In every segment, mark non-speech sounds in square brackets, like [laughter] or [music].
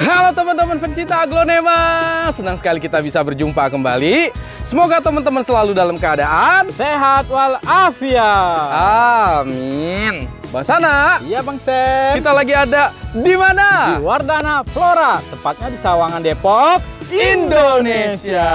Halo teman-teman pencinta aglonema, senang sekali kita bisa berjumpa kembali. Semoga teman-teman selalu dalam keadaan sehat walafiat. Amin. Bang Sana. Iya Bang Sen. Kita lagi ada di mana? Di Wardana Flora, tepatnya di Sawangan Depok. Indonesia.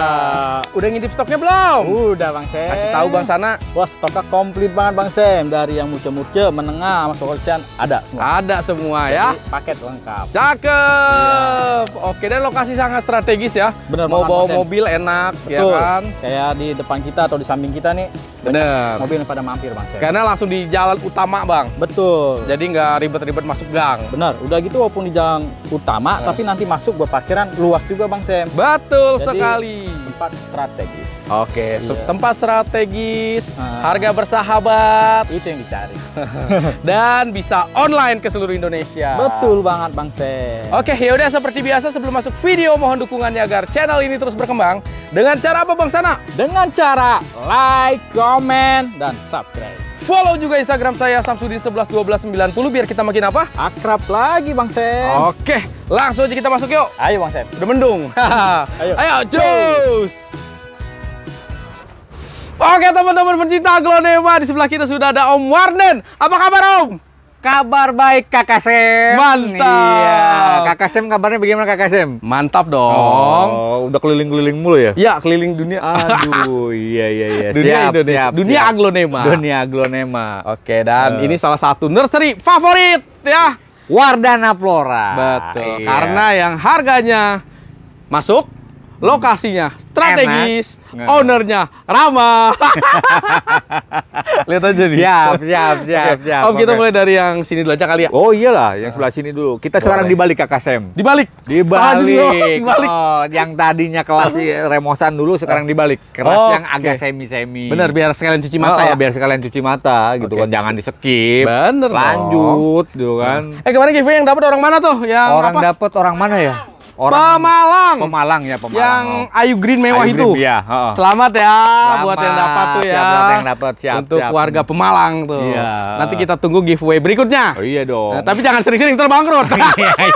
Udah ngintip stoknya belum? Udah Bang Sem. Kasih tahu Bang Sana. Wah stoknya komplit banget Bang Sem. Dari yang murce-murce, menengah, masuk orcean ada semua. Ada semua ya. Jadi, ya. Paket lengkap. Cakep. Iya. Oke deh lokasi sangat strategis ya. Bener Mau banget, bawa mobil enak ya Betul. ya kan. Kayak di depan kita atau di samping kita nih Bener. Mobil pada mampir mas. Ya. Karena langsung di jalan utama bang. Betul. Jadi nggak ribet-ribet masuk gang. Bener. Udah gitu walaupun di jalan utama, Bener. Nah. tapi nanti masuk buat parkiran luas juga bang Sam. Betul Jadi, sekali tempat strategis. Oke, yeah. tempat strategis, uh. harga bersahabat. Itu yang dicari. [laughs] Dan bisa online ke seluruh Indonesia. Betul banget Bang Se. Oke, yaudah seperti biasa sebelum masuk video mohon dukungannya agar channel ini terus berkembang. Dengan cara apa Bang Sana? Dengan cara like, comment, dan subscribe. Follow juga Instagram saya samsudin puluh biar kita makin apa? Akrab lagi Bang Sam. Oke, langsung aja kita masuk yuk. Ayo Bang Sam. Udah mendung. Ayo. Ayo, cus. Oke teman-teman pencinta Glonema, di sebelah kita sudah ada Om Warden. Apa kabar Om? Kabar baik Kakak Sem. Mantap. Iya. Kakak Sem kabarnya bagaimana Kakak Sem? Mantap dong. Oh, udah keliling-keliling mulu ya? Ya, keliling dunia. Aduh, iya iya iya. Dunia siap, Indonesia. Siap, dunia siap. aglonema. Dunia aglonema. Oke, dan uh. ini salah satu nursery favorit ya. Wardana Flora. Betul. Iya. Karena yang harganya masuk lokasinya strategis, Enak. ownernya ramah. [laughs] Lihat aja nih. Ya, ya, ya, ya. Om kita mulai dari yang sini dulu aja kali ya. Oh iyalah, yang sebelah sini dulu. Kita Boleh. sekarang dibalik Kak Sem. Dibalik. Dibalik. Oh, dibalik. Oh, yang tadinya kelas remosan dulu sekarang oh, dibalik. Keras oh, yang agak semi-semi. Okay. Bener, biar sekalian cuci mata oh, ya. Biar sekalian cuci mata gitu kan, jangan di skip. Bener. Lanjut, dong. gitu kan. Eh kemarin giveaway yang dapat orang mana tuh? Yang orang dapat orang mana ya? orang Pemalang. Pemalang ya Pemalang. Yang oh. Ayu Green mewah Ayu itu. Green, ya. Oh. Selamat ya Selamat. buat yang dapat tuh ya. Siap, buat yang dapat siap. Untuk siap. warga Pemalang tuh. Iya. Nanti kita tunggu giveaway berikutnya. Oh iya dong. Nah, tapi jangan sering-sering terbangkrut. [laughs]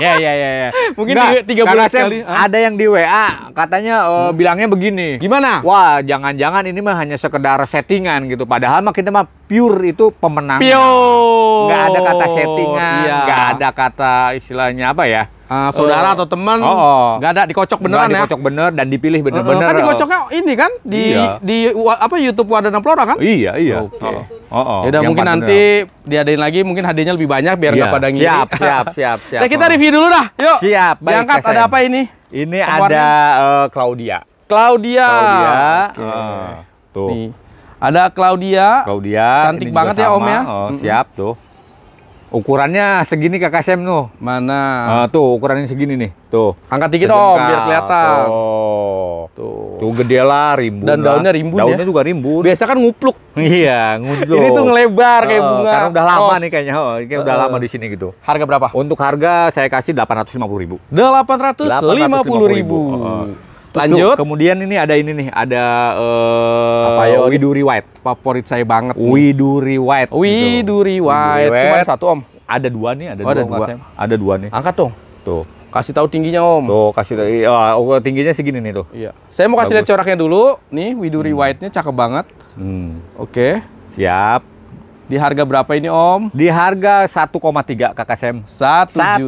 Iya, iya iya iya iya. Mungkin nah, tiga bulan sekali. Ah. Ada yang di WA katanya uh, hmm. bilangnya begini. Gimana? Wah, jangan-jangan ini mah hanya sekedar settingan gitu. Padahal mah kita mah pure itu pemenang. Pure. Nggak ada kata settingan, iya. nggak ada kata istilahnya apa ya? uh, saudara uh, atau teman oh, oh. nggak ada dikocok beneran ya dikocok ya. bener dan dipilih bener-bener. Uh, kan dikocoknya ini kan di iya. di apa YouTube Wadana Flora kan? Iya, iya. Oke. Okay. Oh, oh. oh mungkin nanti diadain lagi mungkin hadiahnya lebih banyak biar iya. nggak yeah. pada ngiri. Siap, siap, siap, [laughs] siap. nah, kita review dulu dah. Yuk. Siap. Baik, Diangkat SM. ada apa ini? Ini Kempuannya. ada uh, Claudia. Claudia. Claudia. Okay. Uh, tuh. Nih. Ada Claudia. Claudia. Cantik banget ya, Om ya. Oh, siap tuh. Ukurannya segini kakak Sam tuh. Mana? Nah, tuh ukurannya segini nih. Tuh. Angkat dikit oh om biar kelihatan. Oh. Tuh. Tuh gede lah rimbun. Dan daunnya rimbun ya? Daunnya ya? juga rimbun. Biasa kan ngupluk. iya, ngupluk. Ini tuh ngelebar kayak eh, bunga. Uh, karena udah lama Kos. nih kayaknya. Oh, kayak uh, udah lama eh. di sini gitu. Harga berapa? Untuk harga saya kasih 850.000. 850.000. puluh ribu. 850 ribu. puluh uh. Lanjut. kemudian ini ada ini nih, ada uh, apa ya? Widuri White. Favorit saya banget. Widuri White. Widuri gitu. White. Cuma satu om. Ada dua nih, ada oh, dua. Ada dua. ada dua nih. Angkat dong. Tuh. Kasih tahu tingginya om. Tuh kasih tahu. Iya, oh, tingginya segini nih tuh. Iya. Saya mau kasih lihat coraknya dulu. Nih Widuri hmm. White-nya cakep banget. Hmm. Oke. Okay. Siap. Di harga berapa ini Om? Di harga 1,3 Kakak Satu 1 1,3.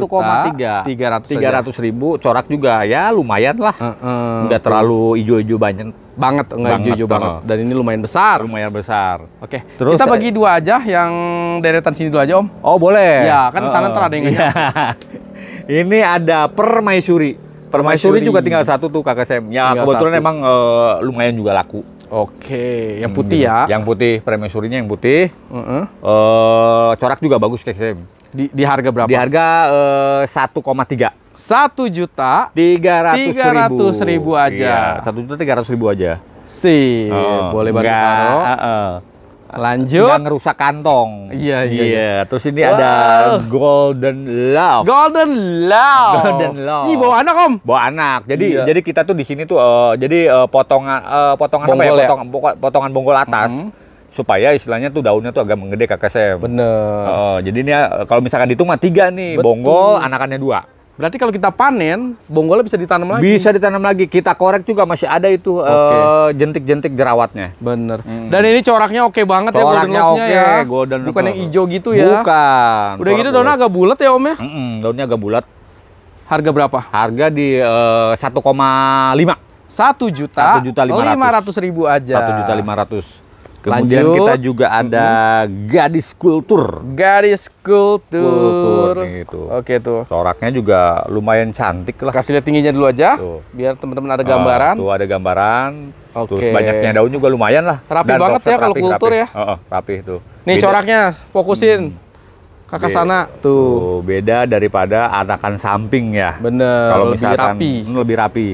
300 300 ribu corak juga ya lumayan lah. Uh, uh, terlalu hijau-hijau banyak. Banget, enggak ijo-ijo banget. banget. Oh. Dan ini lumayan besar. Lumayan besar. Oke. Terus kita bagi dua aja yang deretan sini dulu aja Om. Oh, boleh. Ya, kan uh, sana ntar ada yang iya. [laughs] Ini ada permaisuri. Permaisuri juga tinggal satu tuh Kakak Sem. Ya, tinggal kebetulan satu. emang uh, lumayan juga laku. Oke, yang hmm, putih gitu. ya. Yang putih, premisurinya yang putih. Uh -uh. Uh, corak juga bagus kayak saya. Di, di harga berapa? Di harga eh, satu koma tiga. Satu juta tiga ratus ribu aja. Iya, satu juta tiga ratus ribu aja. Sih, oh, boleh bantu taruh. Lanjut. Nggak ngerusak kantong. Iya, iya. iya. iya. Terus ini wow. ada Golden Love. Golden Love. Golden Love. Ini bawa anak, Om. Bawa anak. Jadi iya. jadi kita tuh di sini tuh uh, jadi uh, potongan uh, potongan bonggol apa ya? Potongan, ya? potongan bonggol atas. Mm -hmm supaya istilahnya tuh daunnya tuh agak menggede saya Bener. Uh, jadi ini kalau misalkan dihitung mah tiga nih, Betul. bonggol, anakannya dua. Berarti kalau kita panen, bonggolnya bisa ditanam lagi. Bisa ditanam lagi. Kita korek juga masih ada itu eh, jentik-jentik okay. uh, jerawatnya. Bener. Hmm. Dan ini coraknya oke okay banget coraknya ya golden love-nya okay. ya. Golden Bukan yang hijau gitu ya. Bukan. Udah gitu daunnya agak bulat ya Om ya? Mm -mm, daunnya agak bulat. Harga berapa? Harga di uh, 1,5. 1 juta. 1 juta 500. 500 ribu aja. 1 juta 500. Kemudian Lanjut. kita juga ada mm-hmm. gadis kultur. Gadis kultur. Kultur gitu. Oke tuh. Coraknya juga lumayan cantik lah. Kasih lihat tingginya dulu aja. Tuh. Biar teman-teman ada ah, gambaran. Uh, tuh ada gambaran. Oke. Terus banyaknya daun juga lumayan lah. Rapi Dan banget ya kalau kultur rapi. ya. Uh, uh, rapi tuh. Nih Beda. coraknya fokusin. Hmm kakak sana tuh. tuh beda daripada anakan samping ya bener kalau misalkan lebih rapi. lebih rapi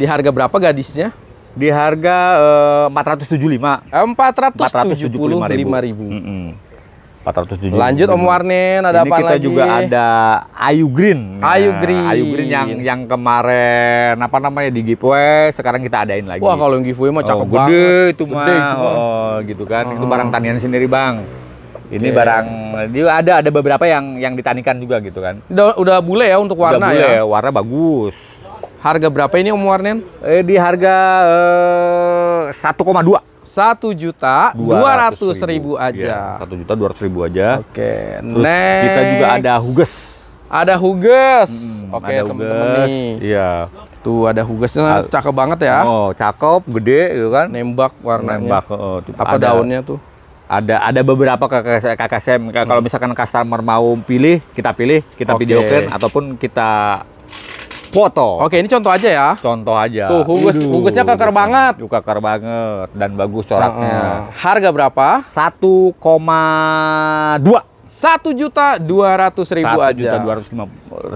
di harga berapa gadisnya di harga eh, empat ratus tujuh lima empat ratus tujuh puluh lima ribu empat ratus tujuh lanjut Om Warnen ada ini apa kita lagi? juga ada Ayu Green Ayu nah, Green Ayu Green yang yang kemarin apa namanya di giveaway sekarang kita adain lagi wah kalau yang giveaway mah cakep oh, gede banget. itu mah oh, gitu kan itu barang ah. tanian sendiri bang ini okay. barang dia ada ada beberapa yang yang ditanikan juga gitu kan. Udah udah bule ya untuk warna udah bule, ya. warna bagus. Harga berapa ini Om Warnen? Eh, di harga eh, satu koma dua satu juta dua ratus ribu aja. Iya, satu juta dua ratus ribu aja. Oke. Okay, next. kita juga ada huges. Ada huges. Hmm, Oke okay, teman-teman nih. Iya. Tuh ada hugesnya cakep banget ya. Oh cakep, gede gitu kan. Nembak warnanya. Nembak. uh, Apa ada, daunnya tuh? Ada ada beberapa kakak saya, kakak saya hmm. kalau misalkan customer mau pilih kita pilih kita okay. videokan ataupun kita foto. Oke, ini contoh aja ya. Contoh aja. Tuh, hugus Yuduh, hugusnya kakar hugusnya, banget. Juga kakar banget dan bagus coraknya. Uh, uh. Harga berapa? 1,2 satu juta dua ratus ribu aja. aja. Juta dua ratus lima.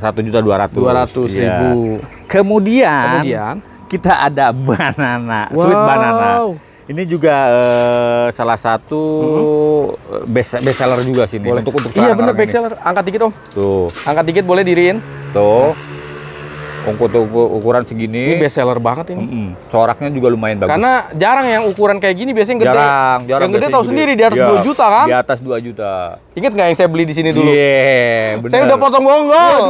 satu juta dua ratus. Dua ratus iya. ribu. Kemudian, Kemudian kita ada [laughs] banana, wow. sweet banana. Ini juga uh, salah satu hmm. best, best seller juga sini. Boleh. Untuk untuk Iya bener best seller. Angkat dikit om. Tuh. Angkat dikit boleh diriin. Tuh. Ongkut ukuran segini. Ini best seller banget ini. Mm -mm. Coraknya juga lumayan bagus. Karena jarang yang ukuran kayak gini biasanya gede. Jarang, jarang. Yang gede tahu sendiri di atas ya, 2 juta kan? Di atas 2 juta. Ingat nggak yang saya beli di sini dulu? Iya, yeah, benar. Saya udah potong bonggol.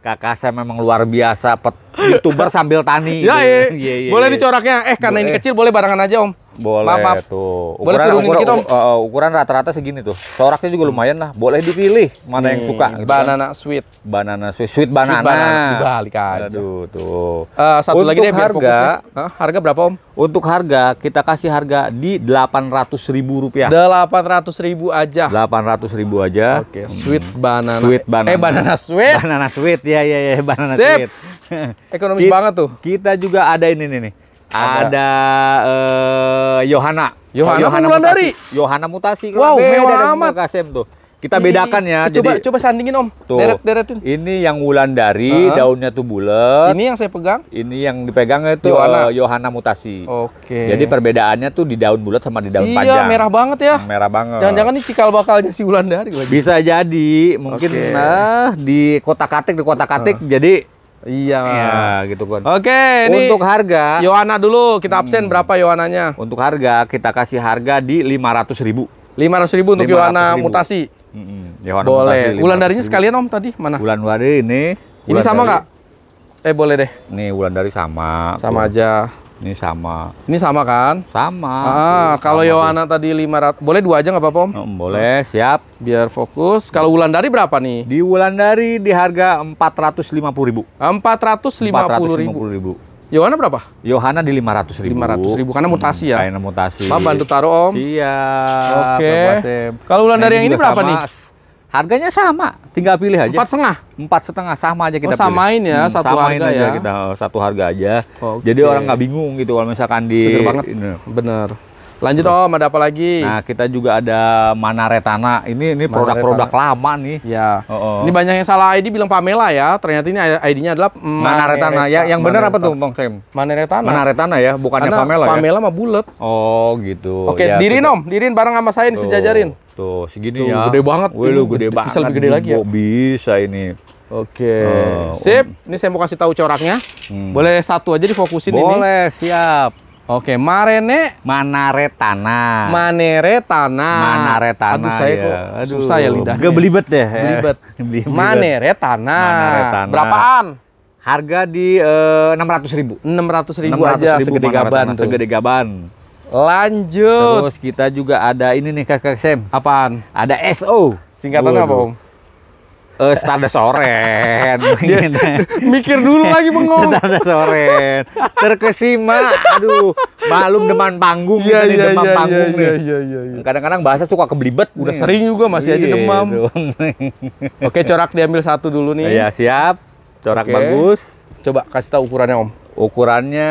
Kakak saya memang luar biasa pet youtuber sambil tani. Ya, gitu ya, iya. Iya, iya, boleh iya. dicoraknya. Eh karena boleh. ini kecil boleh barengan aja om. Boleh maaf, tuh. Ukuran boleh ukuran, kita, om. Uh, ukuran rata-rata segini tuh. Coraknya juga lumayan lah. Boleh dipilih mana hmm, yang suka. Gitu kan. banana kan. sweet. Banana sweet, sweet banana. Sweet banana. Balik aja. Aduh tuh. Uh, satu Untuk lagi deh, harga. Huh? Harga berapa om? Untuk harga kita kasih harga di delapan ratus ribu rupiah. Delapan ratus ribu aja. Delapan ratus ribu aja. Oke. Okay. Sweet hmm. banana. Sweet banana. Eh banana sweet. Banana sweet ya ya ya banana Sip. sweet. [laughs] Ekonomis kita, banget tuh. Kita juga ada ini nih nih. Ada Yohana. Uh, eh, Yohana Yohana Mutasi. Yohana Mutasi. Wow, mewah amat. Kasem tuh. Kita bedakan ya. Coba jadi, coba sandingin Om. Tuh, deret deretin. Ini yang Wulandari, uh -huh. daunnya tuh bulat. Ini yang saya pegang. Ini yang dipegang itu Yohana, uh, Yohana Mutasi. Oke. Okay. Jadi perbedaannya tuh di daun bulat sama di daun iya, panjang. Iya, merah banget ya. Merah banget. Jangan-jangan ini cikal bakalnya si Wulan lagi. Bisa jadi, mungkin okay. nah eh, di kota Katik di kota Katik uh. jadi Iya. ya, gitu kan. Oke, ini untuk harga Yohana dulu kita hmm. absen hmm. berapa Yohananya? Untuk harga kita kasih harga di lima ratus Ribu. Lima ratus ribu untuk Yohana mutasi. -hmm. boleh. bulan darinya sekalian Om tadi mana? Bulan dari ini. ini sama nggak? Eh boleh deh. Nih bulan dari sama. Sama tuh. aja. Ini sama. Ini sama kan? Sama. Ah, ah iya, kalau Yohana tadi tadi 500, boleh dua aja nggak apa-apa Om? Hmm, boleh, siap. Biar fokus. Kalau Wulandari berapa nih? Di Wulandari di harga empat ratus lima puluh ribu. Empat ratus lima puluh ribu. Yohana berapa? Yohana di lima ratus ribu. Lima ratus ribu, karena mutasi ya? karena mutasi. Pak bantu taruh Om. Iya. Oke. Okay. Kalau Wulandari nah, yang ini berapa sama. nih? Harganya sama, tinggal pilih aja. Empat setengah. Empat setengah sama aja kita. Oh, samain pilih. ya hmm, satu samain harga aja ya. kita oh, satu harga aja. Okay. Jadi orang nggak bingung gitu kalau misalkan di. Seger banget. Ini. Bener. Lanjut Om, ada apa lagi? Nah, kita juga ada Manaretana. Ini ini produk-produk lama nih. Ya. Oh, oh. Ini banyak yang salah ID bilang Pamela ya. Ternyata ini ID-nya adalah Manaretana. Ya, yang benar apa tuh, Bang retana. Manaretana. Manaretana ya, bukannya Karena Pamela, Pamela ya. Pamela mah bulat. Oh, gitu. Oke, ya, dirin Om, dirin bareng sama saya nih sejajarin. Tuh, segini tuh, ya. Gede banget. Wih, lu gede, gede banget. Bisa lebih gede lagi ya. Bisa ini. Oke, okay. uh, sip. Ini saya mau kasih tahu coraknya. Hmm. Boleh satu aja difokusin Boleh, ini. Boleh, siap. Oke, Marene Manare Tanah. Manere Tanah. Manare Tanah. Aduh saya ya. Aduh. susah ya lidahnya. Gak belibet deh. [laughs] [laughs] Belibet. Manere Tanah. Manare Tanah. Berapaan? Harga di eh, enam ratus ribu. Enam ratus ribu aja ribu segede gaban. Tuh. Segede gaban. Lanjut. Terus kita juga ada ini nih kakak Sam. Apaan? Ada SO. Singkatan apa om? uh, Starda Soren. mikir dulu lagi bengong. Starda Soren. Terkesima. Aduh, malum depan panggung yeah, iya, iya, iya, nih, yeah, demam yeah, panggung yeah, nih. Yeah, yeah, yeah. Kadang-kadang bahasa suka kebelibet Udah nih. sering juga masih aja demam. Oke, corak diambil satu dulu nih. Iya, siap. Corak bagus. Coba kasih tahu ukurannya, Om. Ukurannya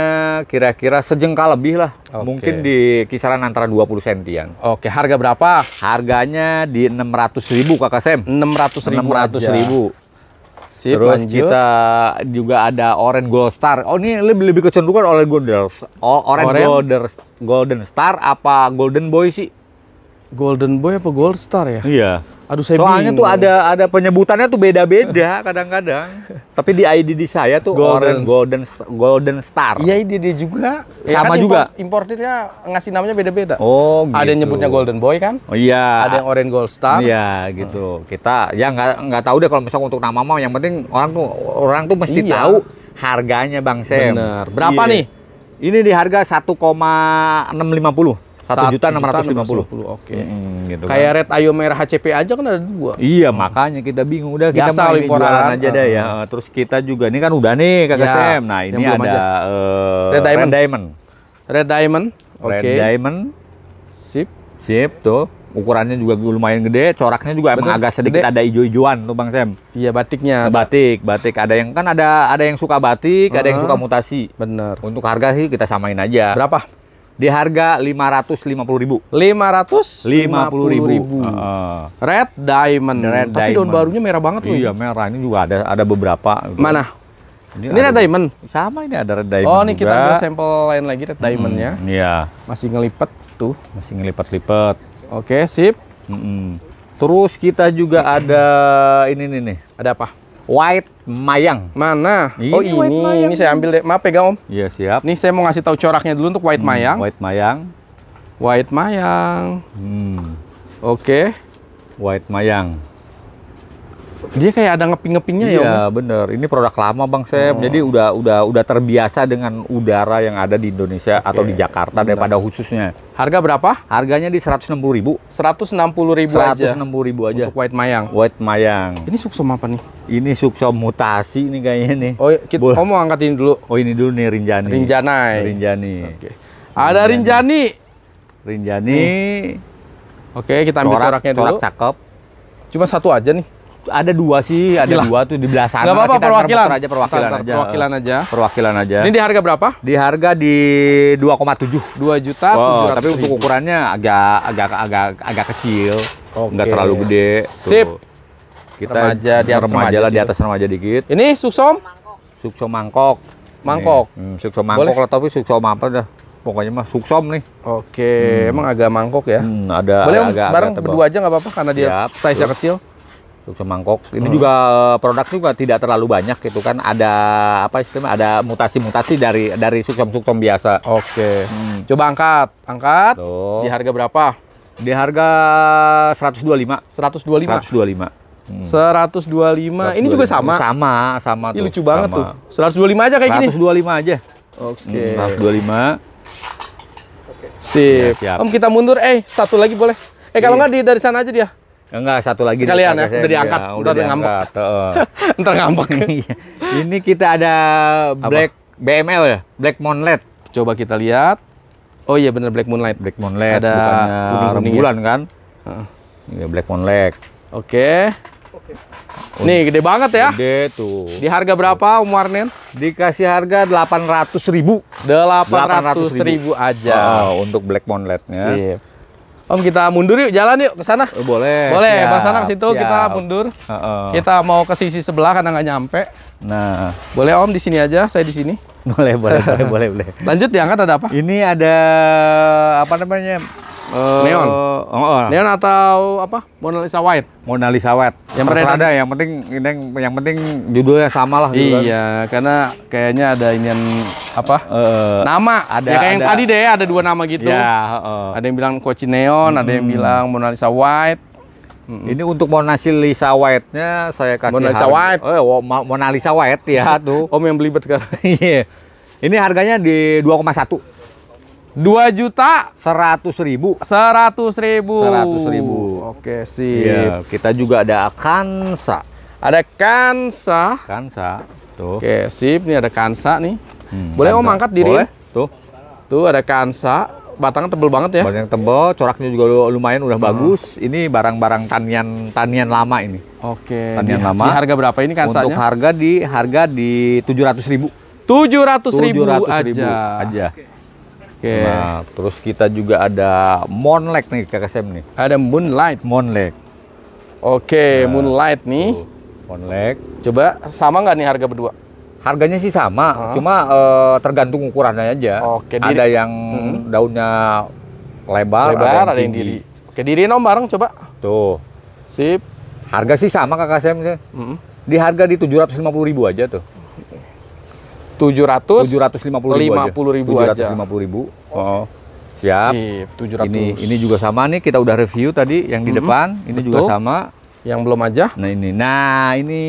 kira-kira sejengkal lebih lah. Okay. Mungkin di kisaran antara 20 sentian. Oke, okay. harga berapa? Harganya di 600 ribu Kakak Sam. 600 ribu 600 aja. ribu. Terus lanjut. kita juga ada Orange Gold Star. Oh ini lebih lebih kecenderungan oleh golders Orange, Orange. Golden Golden Star apa Golden Boy sih? Golden Boy apa Gold Star ya? Iya. Aduh saya Soalnya bingung. tuh ada ada penyebutannya tuh beda-beda [laughs] kadang-kadang. Tapi di ID di saya tuh golden Golden Golden Star. Iya ID dia juga. Ya, Sama kan juga. importirnya ngasih namanya beda-beda. Oh gitu. Ada yang gitu. nyebutnya Golden Boy kan? Oh iya. Ada yang Orange Gold Star. Iya gitu. Hmm. Kita ya nggak nggak tahu deh kalau misalnya untuk nama mau. yang penting orang tuh orang tuh mesti iya. tahu harganya Bang Sem. Bener. Berapa iya. nih? Ini di harga 1,650 satu juta enam ratus lima puluh. Oke. Gitu Kayak kan. red ayo merah HCP aja kan ada dua. Iya hmm. makanya kita bingung udah kita Biasa, main jualan aja deh ya. Terus kita juga ini kan udah nih Kak ya, Sam. Nah ini ada uh, red, diamond. red diamond. Red diamond. Red diamond. Sip. Sip tuh. Ukurannya juga lumayan gede, coraknya juga Betul. emang agak sedikit gede. ada ijo-ijoan tuh Bang Sam. Iya, batiknya. batik, batik. Ada yang kan ada ada yang suka batik, uh -huh. ada yang suka mutasi. Bener. Untuk harga sih kita samain aja. Berapa? di harga lima ratus lima puluh ribu. lima Uh, Red Diamond. Red Tapi Diamond. daun barunya merah banget loh. Iya, merah. Ini juga ada ada beberapa. Mana? Ini, ini ada, Red Diamond. Sama ini ada Red Diamond. Oh, ini juga. kita ada sampel lain lagi Red Diamondnya. Hmm, iya. Masih ngelipet tuh. Masih ngelipet-lipet. Oke, sip. Mm -mm. Terus kita juga ada ini nih nih. Ada apa? White Mayang. Mana? Ini oh ini, ini saya ambil deh. Maaf ya Om. Iya, siap. Nih saya mau ngasih tahu coraknya dulu untuk White hmm, Mayang. White Mayang. White Mayang. Hmm. Oke. Okay. White Mayang. Dia kayak ada ngeping-ngepingnya ya. Iya, ya? bener. Ini produk lama Bang Sam. Oh. Jadi udah udah udah terbiasa dengan udara yang ada di Indonesia okay. atau di Jakarta bener. daripada khususnya. Harga berapa? Harganya di 160.000. Ribu. 160.000 ribu aja. 160.000 ribu aja. Untuk white mayang. White mayang. Ini suksom apa nih? Ini suksom mutasi nih kayaknya nih. Oh, iya, kita Boleh. Oh, mau angkat ini dulu. Oh, ini dulu nih Rinjani. Rinjani. Rinjani. Oke. Okay. Ada Rinjani. Rinjani. Rinjani. Oke, okay, kita ambil coraknya corak dulu. Corak cakep. Cuma satu aja nih ada dua sih, ada Gila. dua tuh di belah sana. Gak apa-apa, perwakilan. aja perwakilan aja. Perwakilan aja. Perwakilan aja. Ini di harga berapa? Di harga di 2,7. 2 juta wow, tapi untuk ukurannya agak agak agak agak kecil. Okay. Enggak terlalu gede. Tuh. Sip. Kita remaja di atas remaja, lah di atas remaja dikit. Ini suksom? Suksom mangkok. Mangkok. Hmm, suksom mangkok lah tapi suksom apa dah? pokoknya mah suksom nih. Oke, hmm. emang agak mangkok ya. Hmm, ada Boleh agak, bareng agak berdua aja nggak apa-apa karena dia size-nya kecil. Jogja gitu, mangkok. Ini hmm. juga eh, produk juga tidak terlalu banyak gitu kan. Ada apa istilahnya? Ada mutasi-mutasi dari dari suksom-suksom biasa. Oke. Hmm. Coba angkat, angkat. Tuh. Di harga berapa? Di harga 125. 125. 125. Hmm. 125. 125. Ini juga sama. Sama, sama tuh. Ini lucu banget sama. tuh. 125 aja kayak 125 gini. 125 aja. Oke. Okay. Hmm, 125. Oke. Sip. Ya, siap. Om kita mundur. Eh, satu lagi boleh. Eh, kalau iya. nggak dari sana aja dia. Enggak, satu lagi. Sekalian ya, udah iya, diangkat, ya, udah, udah ngambek. Ntar ngambek. [laughs] [laughs] Iya. Ini kita ada Black Apa? BML ya, Black Moonlight. Coba kita lihat. Oh iya bener Black Moonlight. Black Moonlight, ada kuning rembulan ya? kan? Uh. Ini iya, Black Moonlight. Oke. Okay. Nih gede banget ya. Gede tuh. Di harga berapa Om Warnen? Dikasih harga ratus ribu. 800, ratus ribu. aja. Oh, untuk Black Moonlight-nya. Sip. Om kita mundur yuk, jalan yuk ke sana. Oh, boleh. Boleh, mas sana ke situ siap. kita mundur. Uh -uh. Kita mau ke sisi sebelah karena nggak nyampe. Nah, boleh Om di sini aja, saya di sini. Boleh, boleh, boleh, [laughs] boleh, boleh. Lanjut diangkat ada apa? Ini ada apa namanya? neon. Eh, oh, oh. Neon atau apa? Mona Lisa White. Mona Lisa White. Yang Terus ada yang penting ini yang, yang penting judulnya sama lah Iya, Iya, karena kayaknya ada ingin apa? Uh, nama. Ada, ya kayak ada. yang tadi deh ada dua nama gitu. Ya, uh. Ada yang bilang Coach Neon, hmm. ada yang hmm. bilang Mona Lisa White. -hmm. Ini untuk Mona Lisa White-nya saya kasih Mona Lisa harga. White. Oh, iya, Mona Lisa White ya tuh. [laughs] Om yang beli sekarang. [laughs] Iya. ini harganya di 2,1. Dua juta seratus ribu. Seratus ribu. Seratus ribu. Oke iya, sih. kita juga ada Kansa. Ada Kansa. Kansa. Tuh. Oke sip. ini ada Kansa nih. Hmm, boleh om angkat diri. Boleh. Tuh. Tuh ada Kansa batangnya tebel banget ya. Batangnya tebel, coraknya juga lumayan udah hmm. bagus. Ini barang-barang tanian tanian lama ini. Oke. Tanian di, lama. Di harga berapa ini kansanya? Untuk harga di harga di tujuh ratus ribu. Tujuh ratus ribu aja. Ribu aja. Oke. Okay. Nah, terus kita juga ada Monlek nih kakak Sam nih. Ada Moonlight. Monlek. Oke, okay, nah, Moonlight nih. Tuh, Monlek. Coba sama nggak nih harga berdua? Harganya sih sama, huh? cuma uh, tergantung ukurannya aja. Oke, okay, ada yang hmm. daunnya lebar, lebar ada yang, ada yang diri. Oke, diri nom bareng coba. Tuh. Sip. Harga sih sama kakak Sam Mm -hmm. Di harga di puluh ribu aja tuh. Tujuh ratus lima puluh ribu tujuh ribu lima puluh ribu. Oh. Siap. tujuh ratus Ini ini juga sama nih kita udah review tadi yang di mm -hmm. depan, ini Betul. juga sama. Yang belum aja. Nah, ini. Nah, ini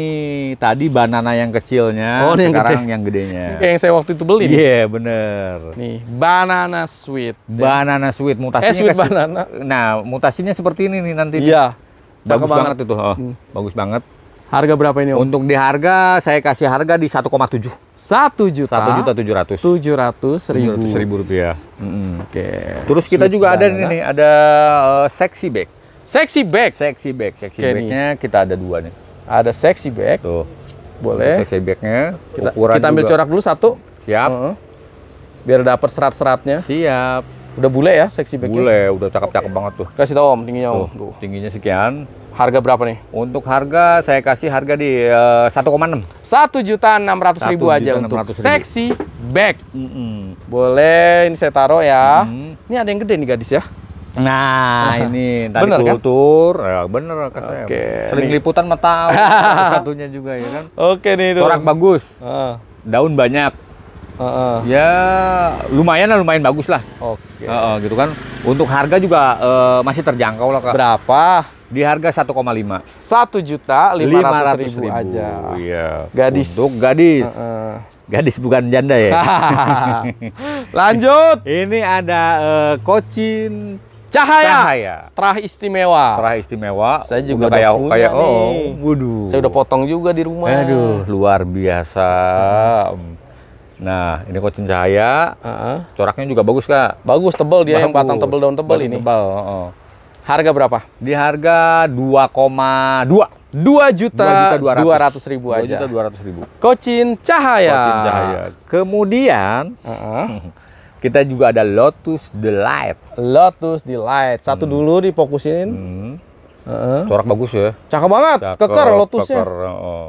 tadi banana yang kecilnya, oh, ini sekarang yang, gede. yang gedenya. Ini yang saya waktu itu beli. Iya, yeah, bener. Nih, banana sweet. Banana sweet eh, mutasinya eh, sweet banana. Nah, mutasinya seperti ini nih nanti. Iya. Yeah. Bagus banget. banget itu. Oh, hmm. Bagus banget. Harga berapa ini Om? Untuk di harga saya kasih harga di 1,7. 1 juta. 1 juta 700. 700 ribu. 700 ribu rupiah. Mm. Oke. Okay. Terus kita Sweet juga ada ini nih, ada uh, sexy bag. Sexy bag. Sexy bag. Sexy okay, bagnya nya kita ada dua nih. Ada sexy bag. Tuh. Boleh. Untuk sexy bagnya. Kita, kita ambil juga. corak dulu satu. Siap. Uh -huh. Biar dapat serat-seratnya. Siap. Udah bule ya sexy bag-nya? Bule, udah cakep-cakep okay. banget tuh. Kasih tau Om tingginya Om. Tuh, tingginya sekian. Harga berapa nih? Untuk harga saya kasih harga di uh, 1,6. 1 juta ratus ribu aja untuk seksi back. Mm -mm. Boleh ini saya taruh ya. Mm. Ini ada yang gede nih gadis ya. Nah, [laughs] ini tadi bener, kan? kultur, kan? ya, bener kata okay. saya. Sering nih. liputan metal [laughs] satunya juga ya kan. Oke okay, nih itu. Torak bagus. Uh. Daun banyak. Uh -uh. Ya, lumayan lah, lumayan bagus lah. Oke. Okay. Uh -uh, gitu kan. Untuk harga juga uh, masih terjangkau lah kak. Berapa? Di harga 1,5. 1 juta 500 ribu, ribu aja. Iya. Gadis. Untuk gadis. Uh -uh. Gadis bukan janda ya. [laughs] Lanjut. [laughs] Ini ada uh, kocin Cahaya. Cahaya. Terah istimewa. Terah istimewa. Saya juga udah kayak punya kayak oh, waduh. Saya udah potong juga di rumah. Aduh, luar biasa. Hmm. Nah, ini kucing cahaya. Uh -huh. Coraknya juga bagus, Kak. Bagus, tebal dia bagus. yang batang tebal daun tebal ini. Tebal, oh. Harga berapa? Di harga 2,2. 2 juta 2 dua 200 ribu aja. 2 juta 200 ribu. Kocin Cahaya. Kocin Cahaya. Kemudian uh -uh. [laughs] kita juga ada Lotus Delight. Lotus Delight. Satu hmm. dulu difokusin. Hmm. Uh -huh. Corak bagus ya. Cakep banget. Cakep, keker Lotusnya. Keker, oh.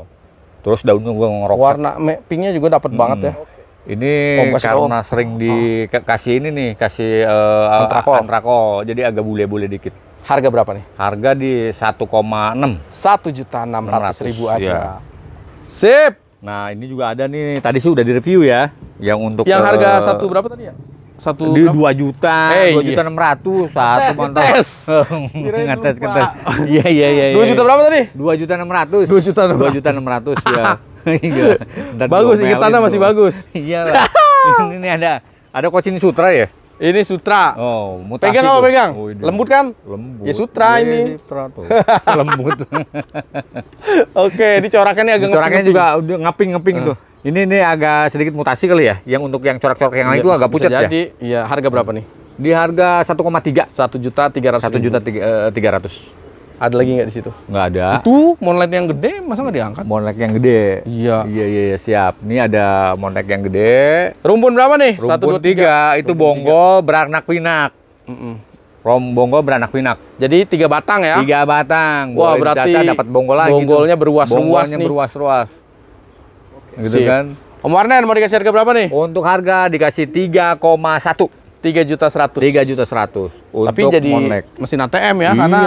Terus daunnya gue ngerok. Warna pinknya juga dapat hmm. banget ya. Ini oh, karena sering dikasih oh. ini nih, kasih uh, eh, antrakol. antrakol. Jadi agak bule-bule dikit. Harga berapa nih? Harga di 1,6. 1 juta 600 ribu aja. Ya. Sip. Nah, ini juga ada nih. Tadi sih udah direview ya. Yang untuk Yang harga uh, satu berapa tadi ya? satu di dua juta eh, iya. dua juta enam ratus satu kontes, ngetes [laughs] ngetes iya, iya iya iya dua juta berapa tadi dua juta enam ratus dua juta dua juta enam ratus ya [laughs] bagus ingetannya masih bagus iya ini, ini ada ada coaching sutra ya ini sutra. Oh, mutasi. Pegang apa pegang? Oh, Lembut kan? Lembut. Ya sutra ini. Iya, ini. Sutra tuh. [laughs] Lembut. Oke, ini corakannya agak Corakannya juga udah ngeping-ngeping eh. uh. itu. Ini ini agak sedikit mutasi kali ya. Yang untuk yang corak-corak yang lain itu iya, agak pucat jadi, ya. Jadi, iya, harga berapa nih? Di harga 1,3. 1 juta 300. 1 juta 300. Ada lagi nggak di situ? Nggak ada. Itu monlet yang gede, masa nggak diangkat? Monlet yang gede. Iya. Iya iya, iya siap. Ini ada monlet yang gede. Rumpun berapa nih? Rumpun Satu, dua, tiga. tiga. Itu Rumpun bonggol beranak pinak. Mm -mm. Rom bonggol beranak pinak. Jadi tiga batang ya? Tiga batang. Wah Boleh berarti dapat bonggol lagi. Bonggolnya beruas ruas Bonggolnya beruas ruas. Gitu kan? Om Warner mau dikasih harga berapa nih? Untuk harga dikasih 3,1 tiga juta seratus tiga juta seratus tapi jadi monek. mesin ATM ya karena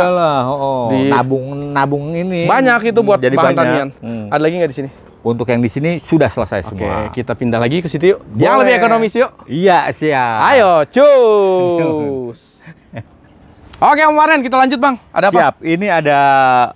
oh, oh, di nabung nabung ini banyak itu buat jadi bahan tanian hmm. ada lagi nggak di sini untuk yang di sini sudah selesai Oke, semua. Oke, kita pindah lagi ke situ yuk. Boleh. Yang lebih ekonomis yuk. Iya, siap. Ayo, cus. [laughs] Oke, Om Warren, kita lanjut, Bang. Ada apa? Siap. Ini ada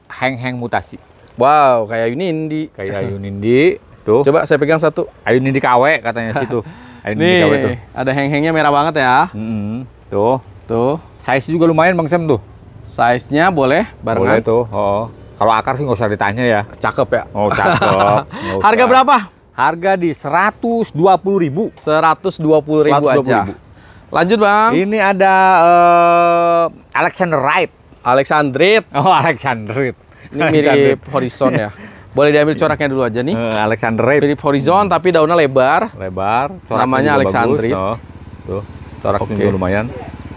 hang-hang mutasi. Wow, kayak Yunindi. Kayak Yunindi. Tuh. Coba saya pegang satu. Yunindi KW katanya situ. [laughs] Ini nih, tuh. ada heng-hengnya merah banget ya. Mm -hmm. Tuh. Tuh. Size juga lumayan Bang Sam tuh. Size-nya boleh barengan. Boleh tuh. Oh. Kalau akar sih nggak usah ditanya ya. Cakep ya. Oh, cakep. [laughs] Harga berapa? Harga di seratus ribu. puluh ribu dua aja. Ribu. Lanjut Bang. Ini ada uh, Alexander Wright. Alexandrit. Oh, Alexandrit. Ini mirip Horizon ya. [laughs] Boleh diambil iya. coraknya dulu aja nih. Uh, eh, Alexanderate. Mirip horizon hmm. tapi daunnya lebar. Lebar. Corak Namanya Alexandrite. Oh. Tuh, coraknya okay. juga lumayan.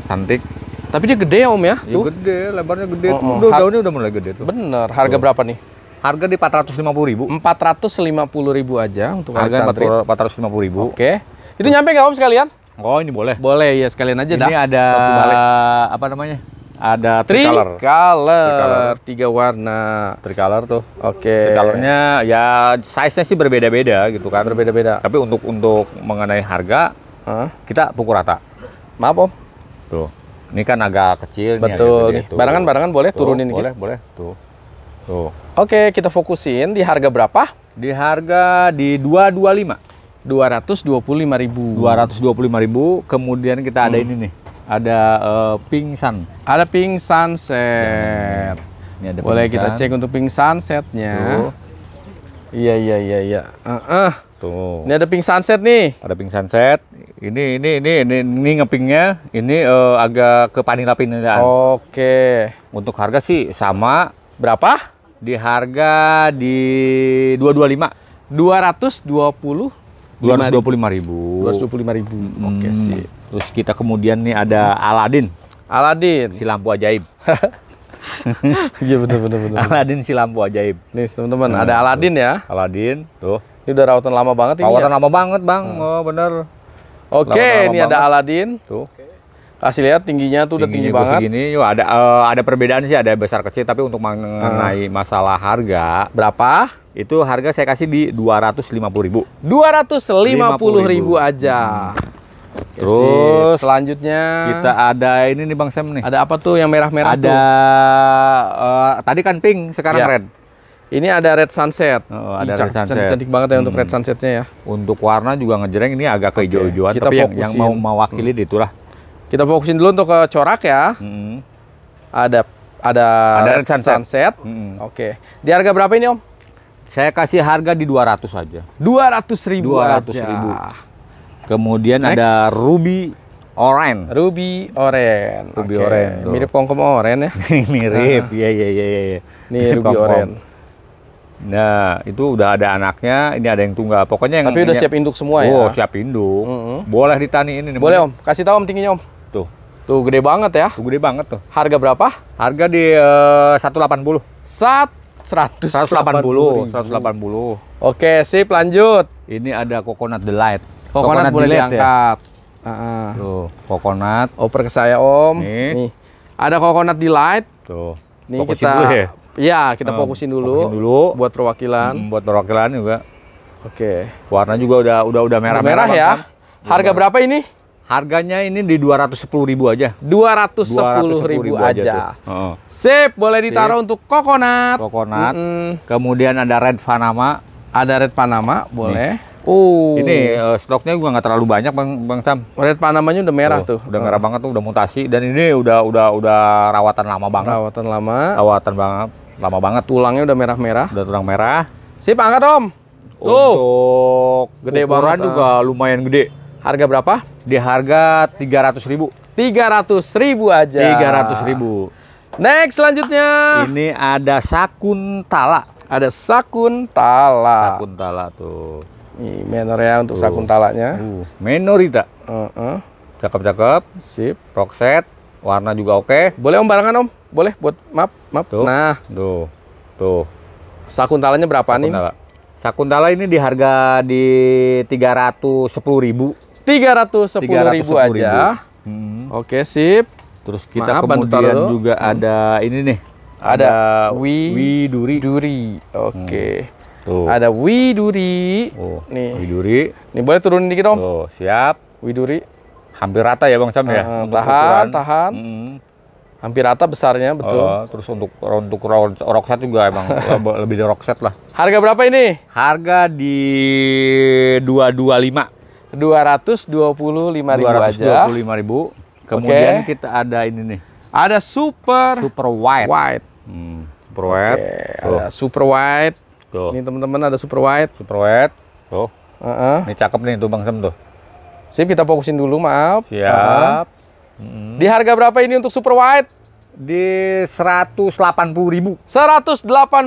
Cantik. Tapi dia gede ya Om ya? Iya gede, lebarnya gede. Oh, oh. daunnya udah mulai gede tuh. Bener. Harga tuh. berapa nih? Harga di 450 ribu. 450 ribu aja untuk harga 450 ribu. Oke. Itu nyampe nggak Om sekalian? Oh ini boleh. Boleh ya sekalian aja ini dah. Ini ada apa namanya? ada tricolor. Tricolor, tiga warna. Tricolor tuh. Oke. Okay. Tricolornya ya size-nya sih berbeda-beda gitu kan. Berbeda-beda. Tapi untuk untuk mengenai harga, huh? kita pukul rata. Maaf om. Tuh, ini kan agak kecil. Betul. Nih, barangan barangan boleh tuh, turunin boleh, gitu. Boleh, boleh. Tuh. Tuh. Oke, okay, kita fokusin di harga berapa? Di harga di dua dua Dua dua lima. ratus puluh lima ribu. Dua dua ratus puluh lima ribu. Kemudian kita ada hmm. ini nih ada uh, pink sun. Ada pink sunset. Ini ada Boleh pink kita sun. cek untuk pink sunsetnya. Iya iya iya iya. Uh -uh. Tuh. Ini ada pink sunset nih. Ada pink sunset. Ini ini ini ini, ini ngepingnya. ini uh, agak ke panila panilaan. Oke. Untuk harga sih sama. Berapa? Di harga di dua dua Dua ratus ratus puluh. dua puluh lima ribu. Dua dua ratus puluh lima ribu. Oke hmm. sih. Terus kita kemudian nih ada Aladin. Aladin. Si lampu ajaib. [laughs] Iya bener bener bener. Aladin si lampu ajaib. Nih teman-teman hmm, ada nah, Aladin ya. Aladin tuh. Ini udah rawatan lama banget ini. Rawatan ya? lama banget bang. Hmm. Oh bener. Oke -lama ini banget. ada Aladin. Tuh. Kasih lihat tingginya tuh tingginya udah tinggi banget. Segini, ada uh, ada perbedaan sih ada besar kecil tapi untuk mengenai hmm. masalah harga. Berapa? Itu harga saya kasih di dua ratus lima puluh ribu. Dua ratus lima puluh ribu aja. Hmm. Ya Terus selanjutnya kita ada ini nih Bang Sam nih. Ada apa tuh yang merah-merah Ada Uh, tadi kan pink, sekarang ya. red. Ini ada red sunset. Oh, ada Ih, red sunset. Cantik, cantik banget ya hmm. untuk red hmm. sunsetnya ya. Untuk warna juga ngejreng ini agak kehijau-hijauan okay. tapi yang, yang mau mewakili hmm. itulah. Kita fokusin dulu untuk ke corak ya. Hmm. Ada ada, ada red sunset. sunset. Hmm. Oke. Okay. Di harga berapa ini Om? Saya kasih harga di 200 aja. 200.000. ribu ribu. Kemudian Next. ada ruby oren. Ruby oren. Ruby okay. oren. Tuh. Mirip kongkom oren ya. [laughs] Mirip. Iya, iya iya iya iya. Ini ruby oren. Nah, itu udah ada anaknya, ini ada yang tunggal. Pokoknya yang Tapi udah siap induk semua ya. Oh, siap induk. Mm -hmm. Boleh ditani ini nih. Boleh, Om. Kasih tahu Om tingginya, Om. Tuh. Tuh gede banget ya. Tuh gede banget tuh. Harga berapa? Harga di eh, uh, 180. Sat 180. 180. 180. Oke, sip lanjut. Ini ada coconut delight. Kokonat, boleh ya? diangkat. Ya? Uh-uh. Tuh, kokonat. Oper oh, ke saya, Om. Nih. Nih. Ada kokonat di light. Tuh. Nih fokusin kita dulu ya. Iya, kita fokusin dulu. Fokusin dulu buat perwakilan. Hmm, buat perwakilan juga. Oke. Okay. Warna juga udah udah udah merah-merah ya. Harga berapa ini? Harganya ini di 210 ribu aja. 210, 210 ribu, ribu aja. aja. Uh. Sip, boleh ditaruh Sip. untuk kokonat. Kokonat. Mm -mm. Kemudian ada red Panama. Ada red Panama, boleh. Oh. Ini uh, stoknya juga nggak terlalu banyak bang bang Sam. Lihat panamanya udah merah tuh. Oh, tuh. Udah eh. merah uh. banget tuh, udah mutasi dan ini udah udah udah rawatan lama banget. Rawatan lama. Rawatan banget, lama banget. Tulangnya udah merah-merah. Udah tulang merah. Sip, angkat om. Tuh. Untuk gede ukuran banget, juga uh. lumayan gede. Harga berapa? Di harga tiga ratus ribu. Tiga ratus ribu aja. Tiga ratus ribu. Next selanjutnya. Ini ada Sakuntala. Ada Sakuntala. Sakuntala tuh ya untuk sakuntalanya. Uh. Menorita. Uh -uh. Cakep-cakep. Sip. Rockset. Warna juga oke. Okay. Boleh om barengan om. Boleh buat map map. Tuh. Nah. Tuh. Tuh. Sakun Sakuntalanya berapa Sakuntala. nih? Sakuntala ini di harga di tiga ratus sepuluh ribu. 310, 310 ribu aja. Hmm. Oke, okay, sip. Terus kita Maaf, kemudian juga hmm. ada ini nih. Ada, ada Wi duri, Duri. Oke. Okay. Hmm Tuh. Ada Widuri. Oh, nih. Widuri. Nih boleh turun dikit om. Tuh, siap. Widuri. Hampir rata ya Bang Sam uh, ya? Eh, tahan, ukuran. tahan. Hmm. Hampir rata besarnya, oh, betul. Uh, terus untuk untuk rockset juga emang [laughs] lebih dari rockset lah. Harga berapa ini? Harga di 225. 225 ribu 225 aja. ribu. Kemudian okay. kita ada ini nih. Ada super super white. White. Hmm, super white. Okay, ada super white. Tuh. Ini teman-teman ada super white. Super white. Tuh. Uh -uh. Ini cakep nih tuh Bang Sam tuh. Sip, kita fokusin dulu, maaf. Siap. Uh -huh. Di harga berapa ini untuk super white? Di puluh ribu.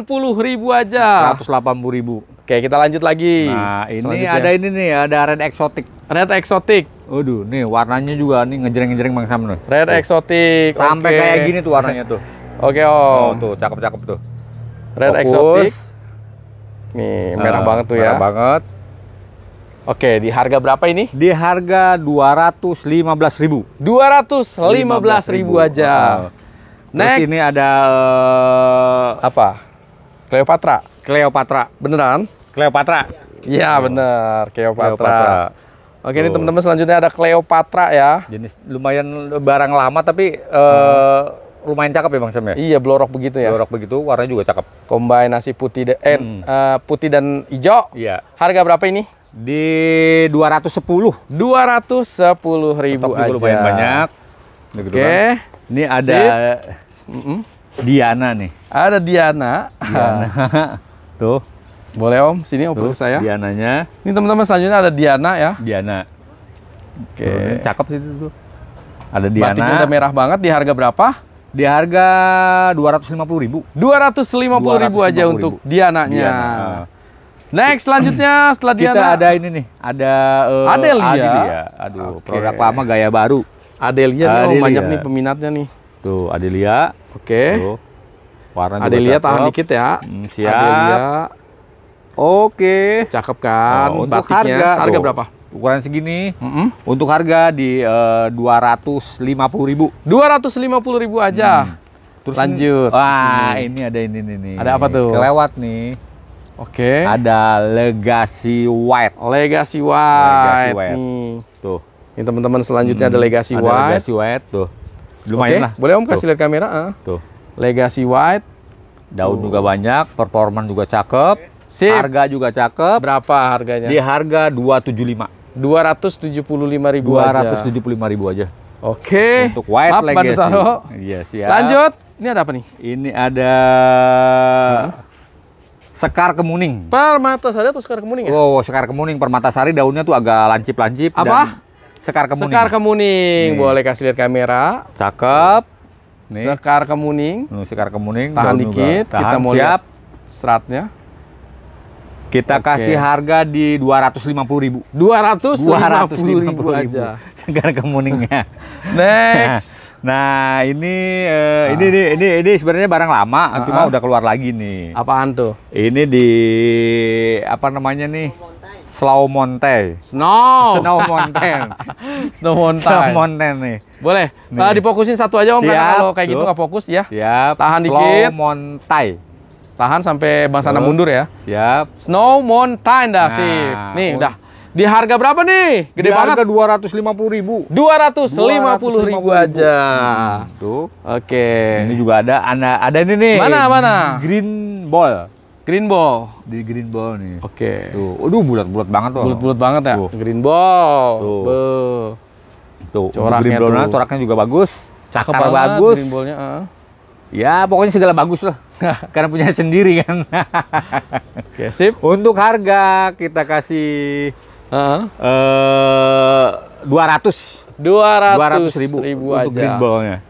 puluh ribu aja. puluh ribu. Oke, kita lanjut lagi. Nah, ini ada ini nih, ada red exotic. Red exotic. Waduh, nih warnanya juga nih ngejreng-ngejreng Bang Sam nih. Red tuh. exotic. Sampai okay. kayak gini tuh warnanya tuh. [laughs] Oke, okay, Om. Oh, tuh cakep-cakep tuh. Red Fokus. exotic. Nih, merah uh, banget tuh merah ya. Merah banget. Oke, di harga berapa ini? Di harga 215 ribu. 215 ribu aja. Uh, Next. Terus ini ada... Uh, Apa? Cleopatra. Cleopatra. Beneran? Cleopatra. Iya, bener. Cleopatra. Cleopatra. Oke, ini teman-teman selanjutnya ada Cleopatra ya. Jenis lumayan barang lama tapi... Uh, hmm lumayan cakep ya Bang Sam ya? Iya, blorok begitu ya. Blorok begitu, warnanya juga cakep. Kombinasi putih dan eh, hmm. uh, putih dan hijau. Iya. Harga berapa ini? Di dua ratus 210. 210 ribu Stop aja. lumayan banyak. Gitu Oke. Okay. Ini ada mm -mm. Diana nih. Ada Diana. Diana. [laughs] Tuh. Boleh Om, sini Om ke saya. Diananya. Ini teman-teman selanjutnya ada Diana ya. Diana. Oke. Okay. cakep sih itu Ada Diana. Batiknya udah merah banget di harga berapa? Di harga dua ratus lima puluh ribu. Dua ratus lima puluh ribu aja untuk Diananya. Diana. Ah. Next selanjutnya [clears throat] setelah Diana. Kita ada ini nih, ada uh, eh, Adelia. Ya? Adelia. Ya? Aduh, okay. produk lama gaya baru. Adelia, Adelia. Nih, oh, banyak nih peminatnya nih. Tuh, Adelia. Oke. Okay. Adelia tahan dikit ya. Hmm, siap. Adelia. Oke. Okay. Cakep kan? Nah, untuk batiknya. harga, harga tuh. berapa? ukuran segini mm -hmm. untuk harga di eh, dua ratus lima puluh ribu dua ratus lima puluh ribu aja hmm. Terus lanjut wah ini ada ini nih, nih ada apa tuh kelewat nih oke okay. ada legacy white legacy white legacy white tuh ini teman-teman selanjutnya hmm. ada legacy ada white legacy white tuh lumayan okay. lah boleh om kasih lihat kamera ah. tuh legacy white daun tuh. juga banyak performan juga cakep Sip. Harga juga cakep. Berapa harganya? Di harga 275. 275 ribu 275 ribu aja. Oke. Untuk white Maaf, legacy. Iya, Yes, Lanjut. Ini ada apa nih? Ini ada hmm. Sekar kemuning. Permatasari atau sekar kemuning ya? Oh, sekar kemuning. Permatasari daunnya tuh agak lancip-lancip. Apa? Dan sekar kemuning. Sekar kemuning. Nih. Boleh kasih lihat kamera. Cakep. Nih. Sekar kemuning. Sekar kemuning. Tahan Daun dikit. Tahan. Kita mau Siap. lihat seratnya. Kita okay. kasih harga di 250 ribu. 250, 250 ribu, ribu aja. [laughs] Segar kemuningnya. [laughs] Next. Nah, ini uh, ini ini ini, ini sebenarnya barang lama, uh ah, -huh. cuma ah. udah keluar lagi nih. Apaan tuh? Ini di apa namanya nih? Slow Mountain. Snow. Snow [laughs] Mountain. Snow Mountain. Snow Mountain nih. Boleh. Nih. Uh, dipokusin satu aja Om Siap. karena kalau kayak gitu nggak fokus ya. Siap. Tahan Slow dikit. Slow Mountain. Tahan sampai Bang Sana mundur ya. Siap. Snow Mountain dah nah, sih. Nih, udah. Di harga berapa nih? Gede di banget. lima puluh ribu. Dua ratus lima puluh ribu aja. Hmm, tuh. Oke. Okay. Ini juga ada ada, ada ini nih. Mana mana? Green ball. Green ball. Di green ball nih. Oke. Okay. Tuh. Aduh bulat-bulat banget tuh. Bulat-bulat banget ya. Tuh. Green ball. Tuh. Be. Tuh. Coraknya green ball coraknya juga bagus. Cakep banget bagus. Green ballnya. Uh. Ya pokoknya segala bagus lah. Nah. [laughs] Karena punya sendiri kan. Oke, [laughs] ya, sip. Untuk harga kita kasih eh, dua ratus. Dua ratus 200, 200 ribu, ribu untuk aja. green